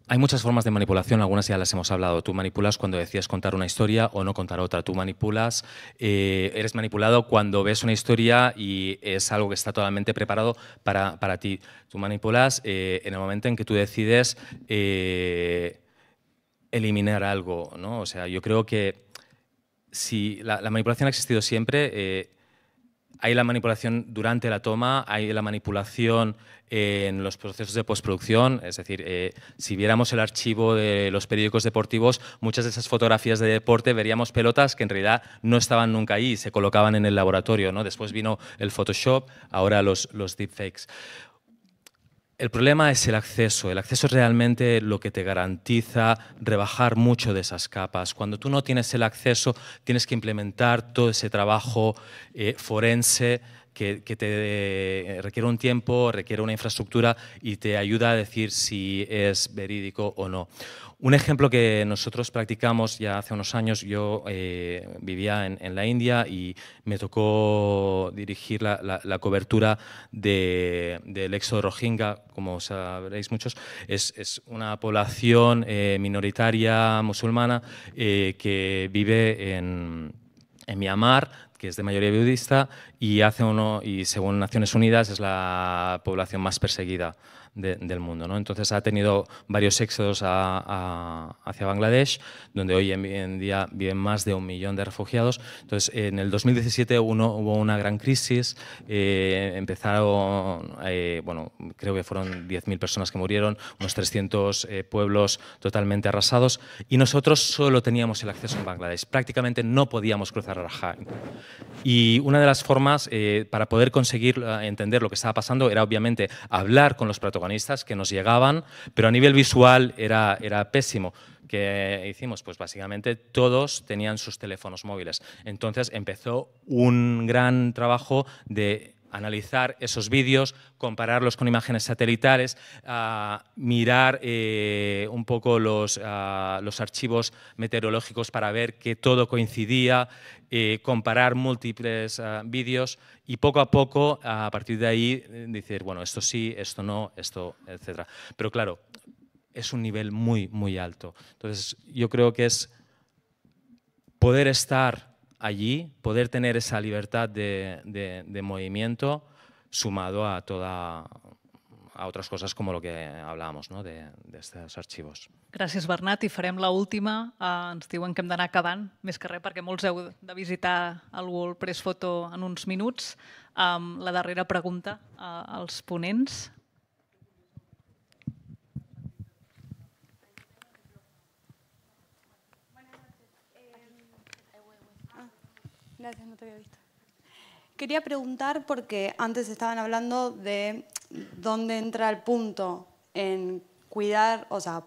hay muchas formas de manipulación, algunas ya las hemos hablado. Tú manipulas cuando decías contar una historia o no contar otra. Tú manipulas, eh, eres manipulado cuando ves una historia y es algo que está totalmente preparado para, ti. Tú manipulas en el momento en que tú decides eliminar algo, ¿no? O sea, yo creo que si la manipulación ha existido siempre hay la manipulación durante la toma, hay la manipulación en los procesos de postproducción, es decir, eh, si viéramos el archivo de los periódicos deportivos, muchas de esas fotografías de deporte veríamos pelotas que en realidad no estaban nunca ahí, se colocaban en el laboratorio, ¿no? Después vino el Photoshop, ahora los deepfakes. El problema es el acceso. El acceso es realmente lo que te garantiza rebajar mucho de esas capas. Cuando tú no tienes el acceso, tienes que implementar todo ese trabajo eh, forense que, te eh, requiere un tiempo, requiere una infraestructura y te ayuda a decir si es verídico o no. Un ejemplo que nosotros practicamos ya hace unos años, yo eh, vivía en, la India y me tocó dirigir la, cobertura de, del éxodo Rohingya, como sabréis muchos, es, una población eh, minoritaria musulmana que vive en en Myanmar que es de mayoría budista y, hace uno, y según Naciones Unidas es la población más perseguida del mundo. ¿no? Entonces ha tenido varios éxodos hacia Bangladesh, donde hoy en, día viven más de un millón de refugiados. Entonces en el 2017 hubo una gran crisis, eh, empezaron, eh, bueno, creo que fueron 10.000 personas que murieron, unos 300 eh, pueblos totalmente arrasados, y nosotros solo teníamos el acceso en Bangladesh. Prácticamente no podíamos cruzar Rajai. Y una de las formas para poder conseguir entender lo que estaba pasando era obviamente hablar con los protocolos que nos llegaban, pero a nivel visual era, era pésimo. ¿Qué hicimos? Pues básicamente todos tenían sus teléfonos móviles. Entonces empezó un gran trabajo de analizar esos vídeos, compararlos con imágenes satelitales, ah, mirar eh, un poco los, ah, los, archivos meteorológicos para ver que todo coincidía, eh, comparar múltiples ah, vídeos y poco a poco, a partir de ahí, decir, bueno, esto sí, esto no, esto, etc. Pero claro, es un nivel muy, muy alto. Entonces, yo creo que es poder estar allí, poder tener esa libertad de, de, de movimiento sumado a toda a otras cosas como lo que hablábamos ¿no? de, de estos archivos. Gràcies, Bernat. I farem la última. Eh, ens diuen que hem d'anar acabant, més que res, perquè molts heu de visitar el World Press Photo en uns minuts. Eh, la darrera pregunta eh, als ponents. no te había visto. Quería preguntar porque antes estaban hablando de dónde entra el punto en cuidar, o sea,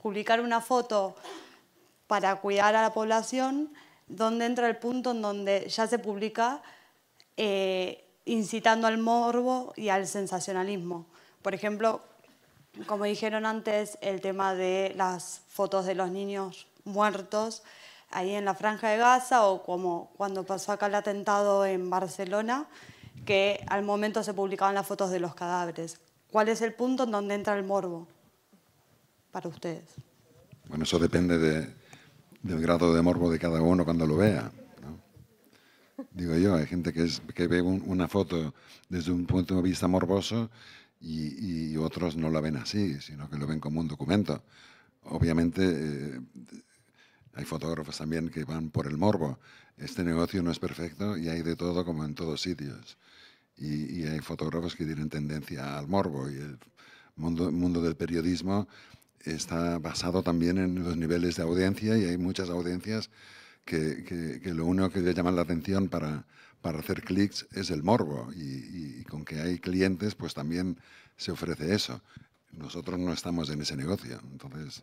publicar una foto para cuidar a la población, dónde entra el punto en donde ya se publica eh, incitando al morbo y al sensacionalismo. Por ejemplo, como dijeron antes, el tema de las fotos de los niños muertos, ahí en la Franja de Gaza o como cuando pasó acá el atentado en Barcelona, que al momento se publicaban las fotos de los cadáveres. ¿Cuál es el punto en donde entra el morbo para ustedes? Bueno, eso depende del grado de morbo de cada uno cuando lo vea. Digo yo, hay gente que, ve una foto desde un punto de vista morboso y, otros no la ven así, sino que lo ven como un documento. Obviamente, eh, hay fotógrafos también que van por el morbo. Este negocio no es perfecto y hay de todo como en todos sitios. Y, hay fotógrafos que tienen tendencia al morbo y el mundo, mundo del periodismo está basado también en los niveles de audiencia y hay muchas audiencias que, lo único que le llaman la atención para, para hacer clics es el morbo y, y, con que hay clientes pues también se ofrece eso. Nosotros no estamos en ese negocio, entonces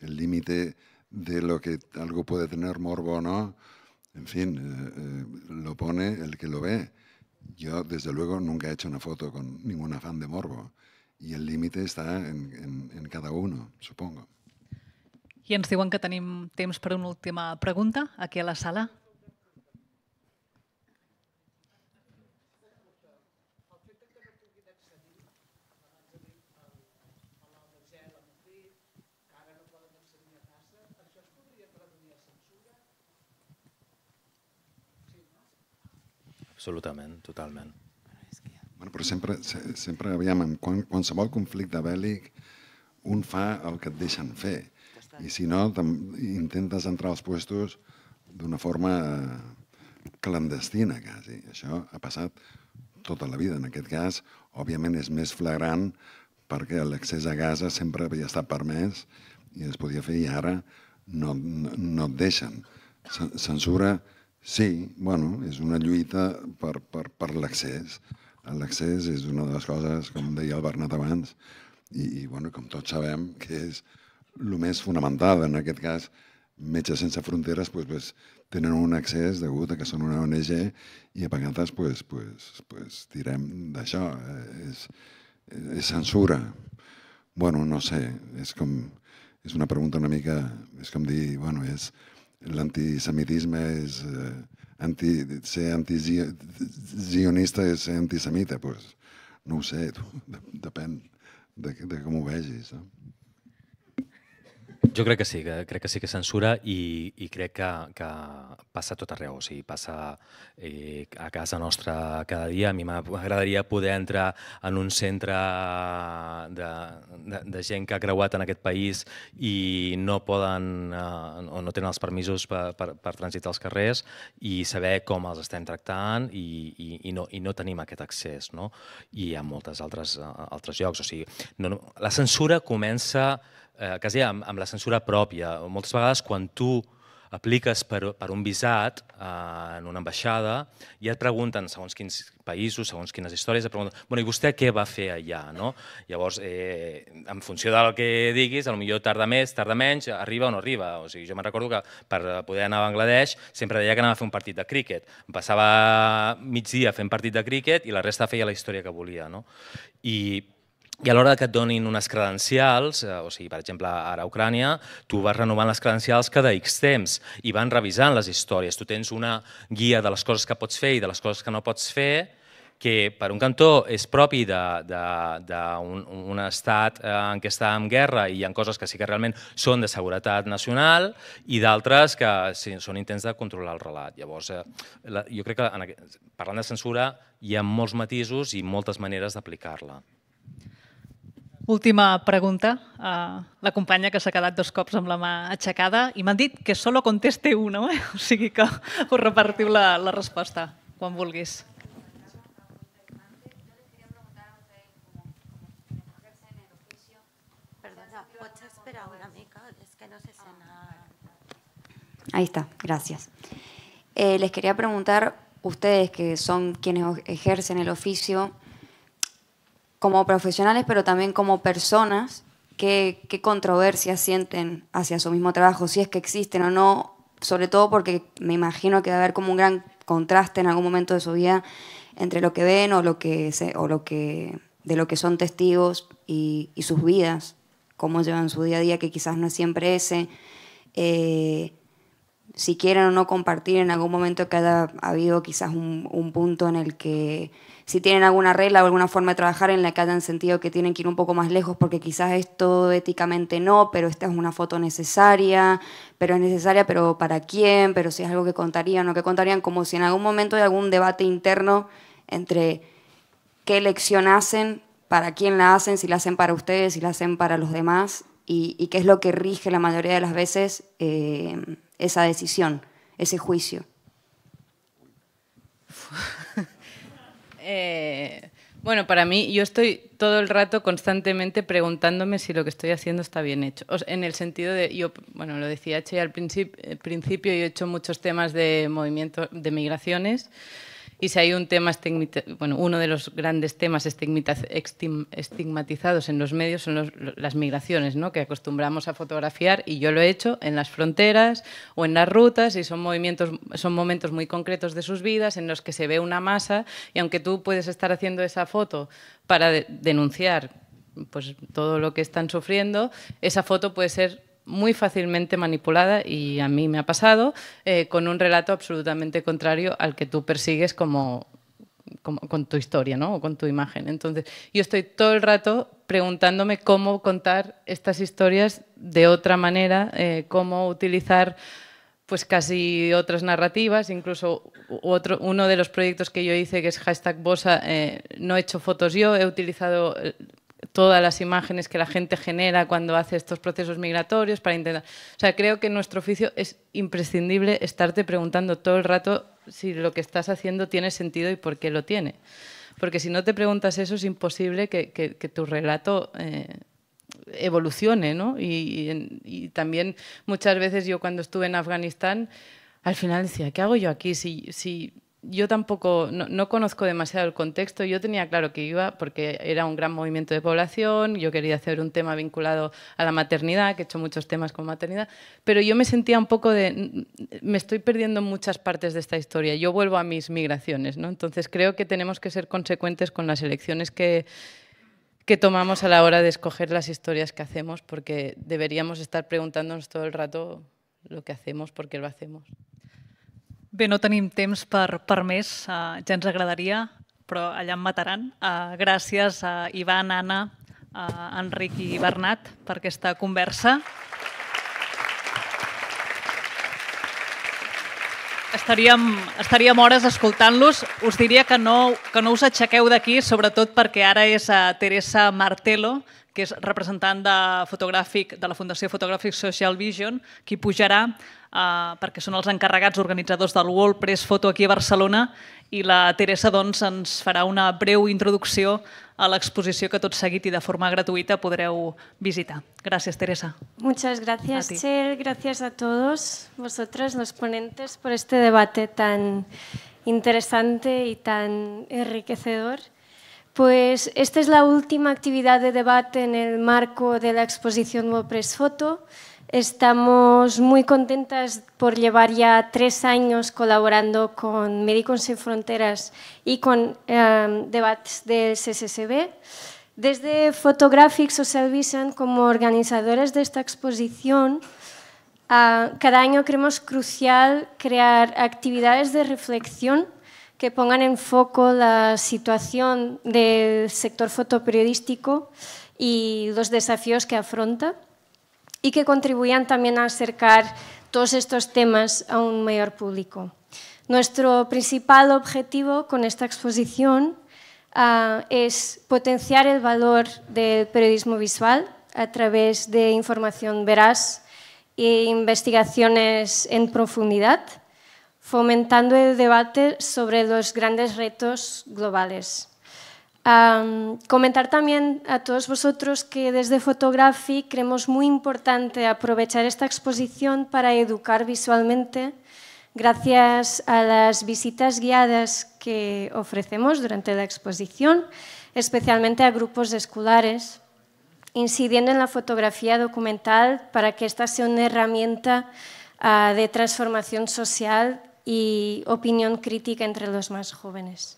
el límite de lo que algo puede tener morbo o no, en fin, eh, eh, lo pone el que lo ve. Yo, desde luego, nunca he hecho una foto con ningún afán de morbo. I el límit està en, en, en cada uno, supongo. I ens diuen que tenim temps per una última pregunta aquí a la sala. Absolutament, totalment. Bueno, però sempre, sempre aviam, en qualsevol conflicte bèl·lic, un fa el que et deixen fer. I si no, intentes entrar als puestos d'una forma eh, clandestina, quasi. Això ha passat tota la vida. En aquest cas, òbviament, és més flagrant perquè l'accés a Gaza sempre havia estat permès i es podia fer i ara no, no, no et deixen. Censura Sí, bueno, és una lluita per, per, per l'accés. L'accés és una de les coses, com deia el Bernat abans, i, i bueno, com tots sabem, que és el més fonamental. En aquest cas, Metges Sense Fronteres pues, pues, tenen un accés degut a que són una ONG i a vegades pues, pues, pues, tirem d'això. Eh, és, és censura. Bueno, no sé, és com... És una pregunta una mica... És com dir, bueno, és l'antisemitisme és... Eh, anti, ser antizionista és ser antisemita, doncs, no ho sé, tu, depèn de, de com ho vegis. No? Jo crec que sí, que, crec que sí que censura i, i crec que, que passa tot arreu, o sigui, passa eh, a casa nostra cada dia. A mi m'agradaria poder entrar en un centre de, de, de gent que ha creuat en aquest país i no poden eh, o no tenen els permisos per, per, per transitar els carrers i saber com els estem tractant i, i, i, no, i no tenim aquest accés, no? I hi ha moltes altres, altres llocs, o sigui, no, no, la censura comença eh, quasi amb, amb la censura pròpia. Moltes vegades quan tu apliques per, per un visat eh, en una ambaixada i et pregunten, segons quins països, segons quines històries, et pregunten, bueno, i vostè què va fer allà? No? Llavors, eh, en funció del que diguis, a millor tarda més, tarda menys, arriba o no arriba. O sigui, jo me'n recordo que per poder anar a Bangladesh sempre deia que anava a fer un partit de críquet. Em passava migdia fent partit de críquet i la resta feia la història que volia. No? I i a l'hora que et donin unes credencials, eh, o sigui, per exemple, ara a Ucrània, tu vas renovant les credencials cada X temps i van revisant les històries. Tu tens una guia de les coses que pots fer i de les coses que no pots fer, que per un cantó és propi d'un un estat eh, en què està en guerra i hi ha coses que sí que realment són de seguretat nacional i d'altres que sí, són intents de controlar el relat. Llavors, eh, la, jo crec que en, parlant de censura hi ha molts matisos i moltes maneres d'aplicar-la. Última pregunta. a ah, la compañía que ha quedado dos cops amb la mà Y i m'han que solo conteste uno, eh? o sigui que us repartiu la, respuesta resposta quan Ahí está, gracias. Eh, les quería preguntar, ustedes que son quienes ejercen el oficio, como profesionales, pero también como personas, qué, qué controversias sienten hacia su mismo trabajo, si es que existen o no, sobre todo porque me imagino que va a haber como un gran contraste en algún momento de su vida entre lo que ven o lo que, o lo que de lo que son testigos y, y, sus vidas, cómo llevan su día a día, que quizás no es siempre ese. Eh, si quieren o no compartir en algún momento que ha habido quizás un, un punto en el que si tienen alguna regla o alguna forma de trabajar en la que hayan sentido que tienen que ir un poco más lejos porque quizás esto éticamente no, pero esta es una foto necesaria, pero es necesaria, pero ¿para quién? Pero si es algo que contarían o que contarían, como si en algún momento hay algún debate interno entre qué elección hacen, para quién la hacen, si la hacen para ustedes, si la hacen para los demás, y, qué es lo que rige la mayoría de las veces eh, esa decisión, ese juicio. Eh, bueno, para mí, yo estoy todo el rato constantemente preguntándome si lo que estoy haciendo está bien hecho. en el sentido de, yo, bueno, lo decía Che al principio, eh, principio, yo he hecho muchos temas de movimiento de migraciones. Y si hay un tema, bueno, uno de los grandes temas estigmatizados en los medios son las migraciones, ¿no? que acostumbramos a fotografiar, y yo lo he hecho en las fronteras o en las rutas, y son, movimientos, son momentos muy concretos de sus vidas en los que se ve una masa, y aunque tú puedes estar haciendo esa foto para denunciar pues, todo lo que están sufriendo, esa foto puede ser muy fácilmente manipulada y a mí me ha pasado eh, con un relato absolutamente contrario al que tú persigues como, como, con tu historia ¿no? o con tu imagen. Entonces, yo estoy todo el rato preguntándome cómo contar estas historias de otra manera, eh, cómo utilizar pues casi otras narrativas, incluso otro, uno de los proyectos que yo hice, que es hashtag Bosa, eh, no he hecho fotos yo, he utilizado todas las imágenes que la gente genera cuando hace estos procesos migratorios para intentar... O sea, creo que en nuestro oficio es imprescindible estarte preguntando todo el rato si lo que estás haciendo tiene sentido y por qué lo tiene. Porque si no te preguntas eso es imposible que, tu relato... Eh, evolucione, ¿no? Y, también muchas veces yo cuando estuve en Afganistán, al final decía, ¿qué hago yo aquí? si yo tampoco, no, conozco demasiado el contexto. Yo tenía claro que iba porque era un gran movimiento de población, yo quería hacer un tema vinculado a la maternidad, que he hecho muchos temas con maternidad, pero yo me sentía un poco de, me estoy perdiendo muchas partes de esta historia. Yo vuelvo a mis migraciones, ¿no? Entonces creo que tenemos que ser consecuentes con las elecciones que, que tomamos a la hora de escoger las historias que hacemos, porque deberíamos estar preguntándonos todo el rato lo que hacemos, por qué lo hacemos. Bé, no tenim temps per, per més, uh, ja ens agradaria, però allà em mataran. Uh, gràcies a Ivan, Anna, uh, Enric i Bernat per aquesta conversa. Estaríem, estaríem hores escoltant-los. Us diria que no, que no us aixequeu d'aquí, sobretot perquè ara és a Teresa Martelo, que és representant de fotogràfic de la Fundació Fotogràfic Social Vision, qui pujarà eh, perquè són els encarregats organitzadors del WordPress Foto aquí a Barcelona i la Teresa doncs, ens farà una breu introducció a l'exposició que tot seguit i de forma gratuïta podreu visitar. Gràcies, Teresa. Muchas gracias, Txell. Gracias a todos vosotros, los ponentes, por este debate tan interesante y tan enriquecedor. Pues esta es la última actividad de debate en el marco de la exposición WordPress Foto. Estamos muy contentas por llevar ya tres años colaborando con Médicos Sin Fronteras y con em, debates del SSB. Desde Photographic Social Vision, como organizadores de esta exposición, ah, cada año creemos crucial crear actividades de reflexión que pongan en foco la situación del sector fotoperiodístico y los desafíos que afronta y que contribuyan también a acercar todos estos temas a un mayor público. Nuestro principal objetivo con esta exposición ah, es potenciar el valor del periodismo visual a través de información veraz e investigaciones en profundidad, fomentando el debate sobre los grandes retos globales comentar también a todos vosotros que desde Photography creemos muy importante aprovechar esta exposición para educar visualmente gracias a las visitas guiadas que ofrecemos durante la exposición, especialmente a grupos escolares, incidiendo en la fotografía documental para que esta sea una herramienta ah, de transformación social y opinión crítica entre los más jóvenes.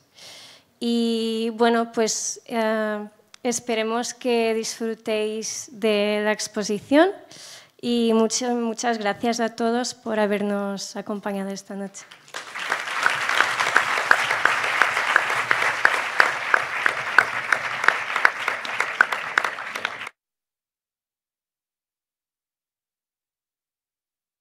Y bueno, pues eh, esperemos que disfrutéis de la exposición y muchas gracias a todos por habernos acompañado esta noche.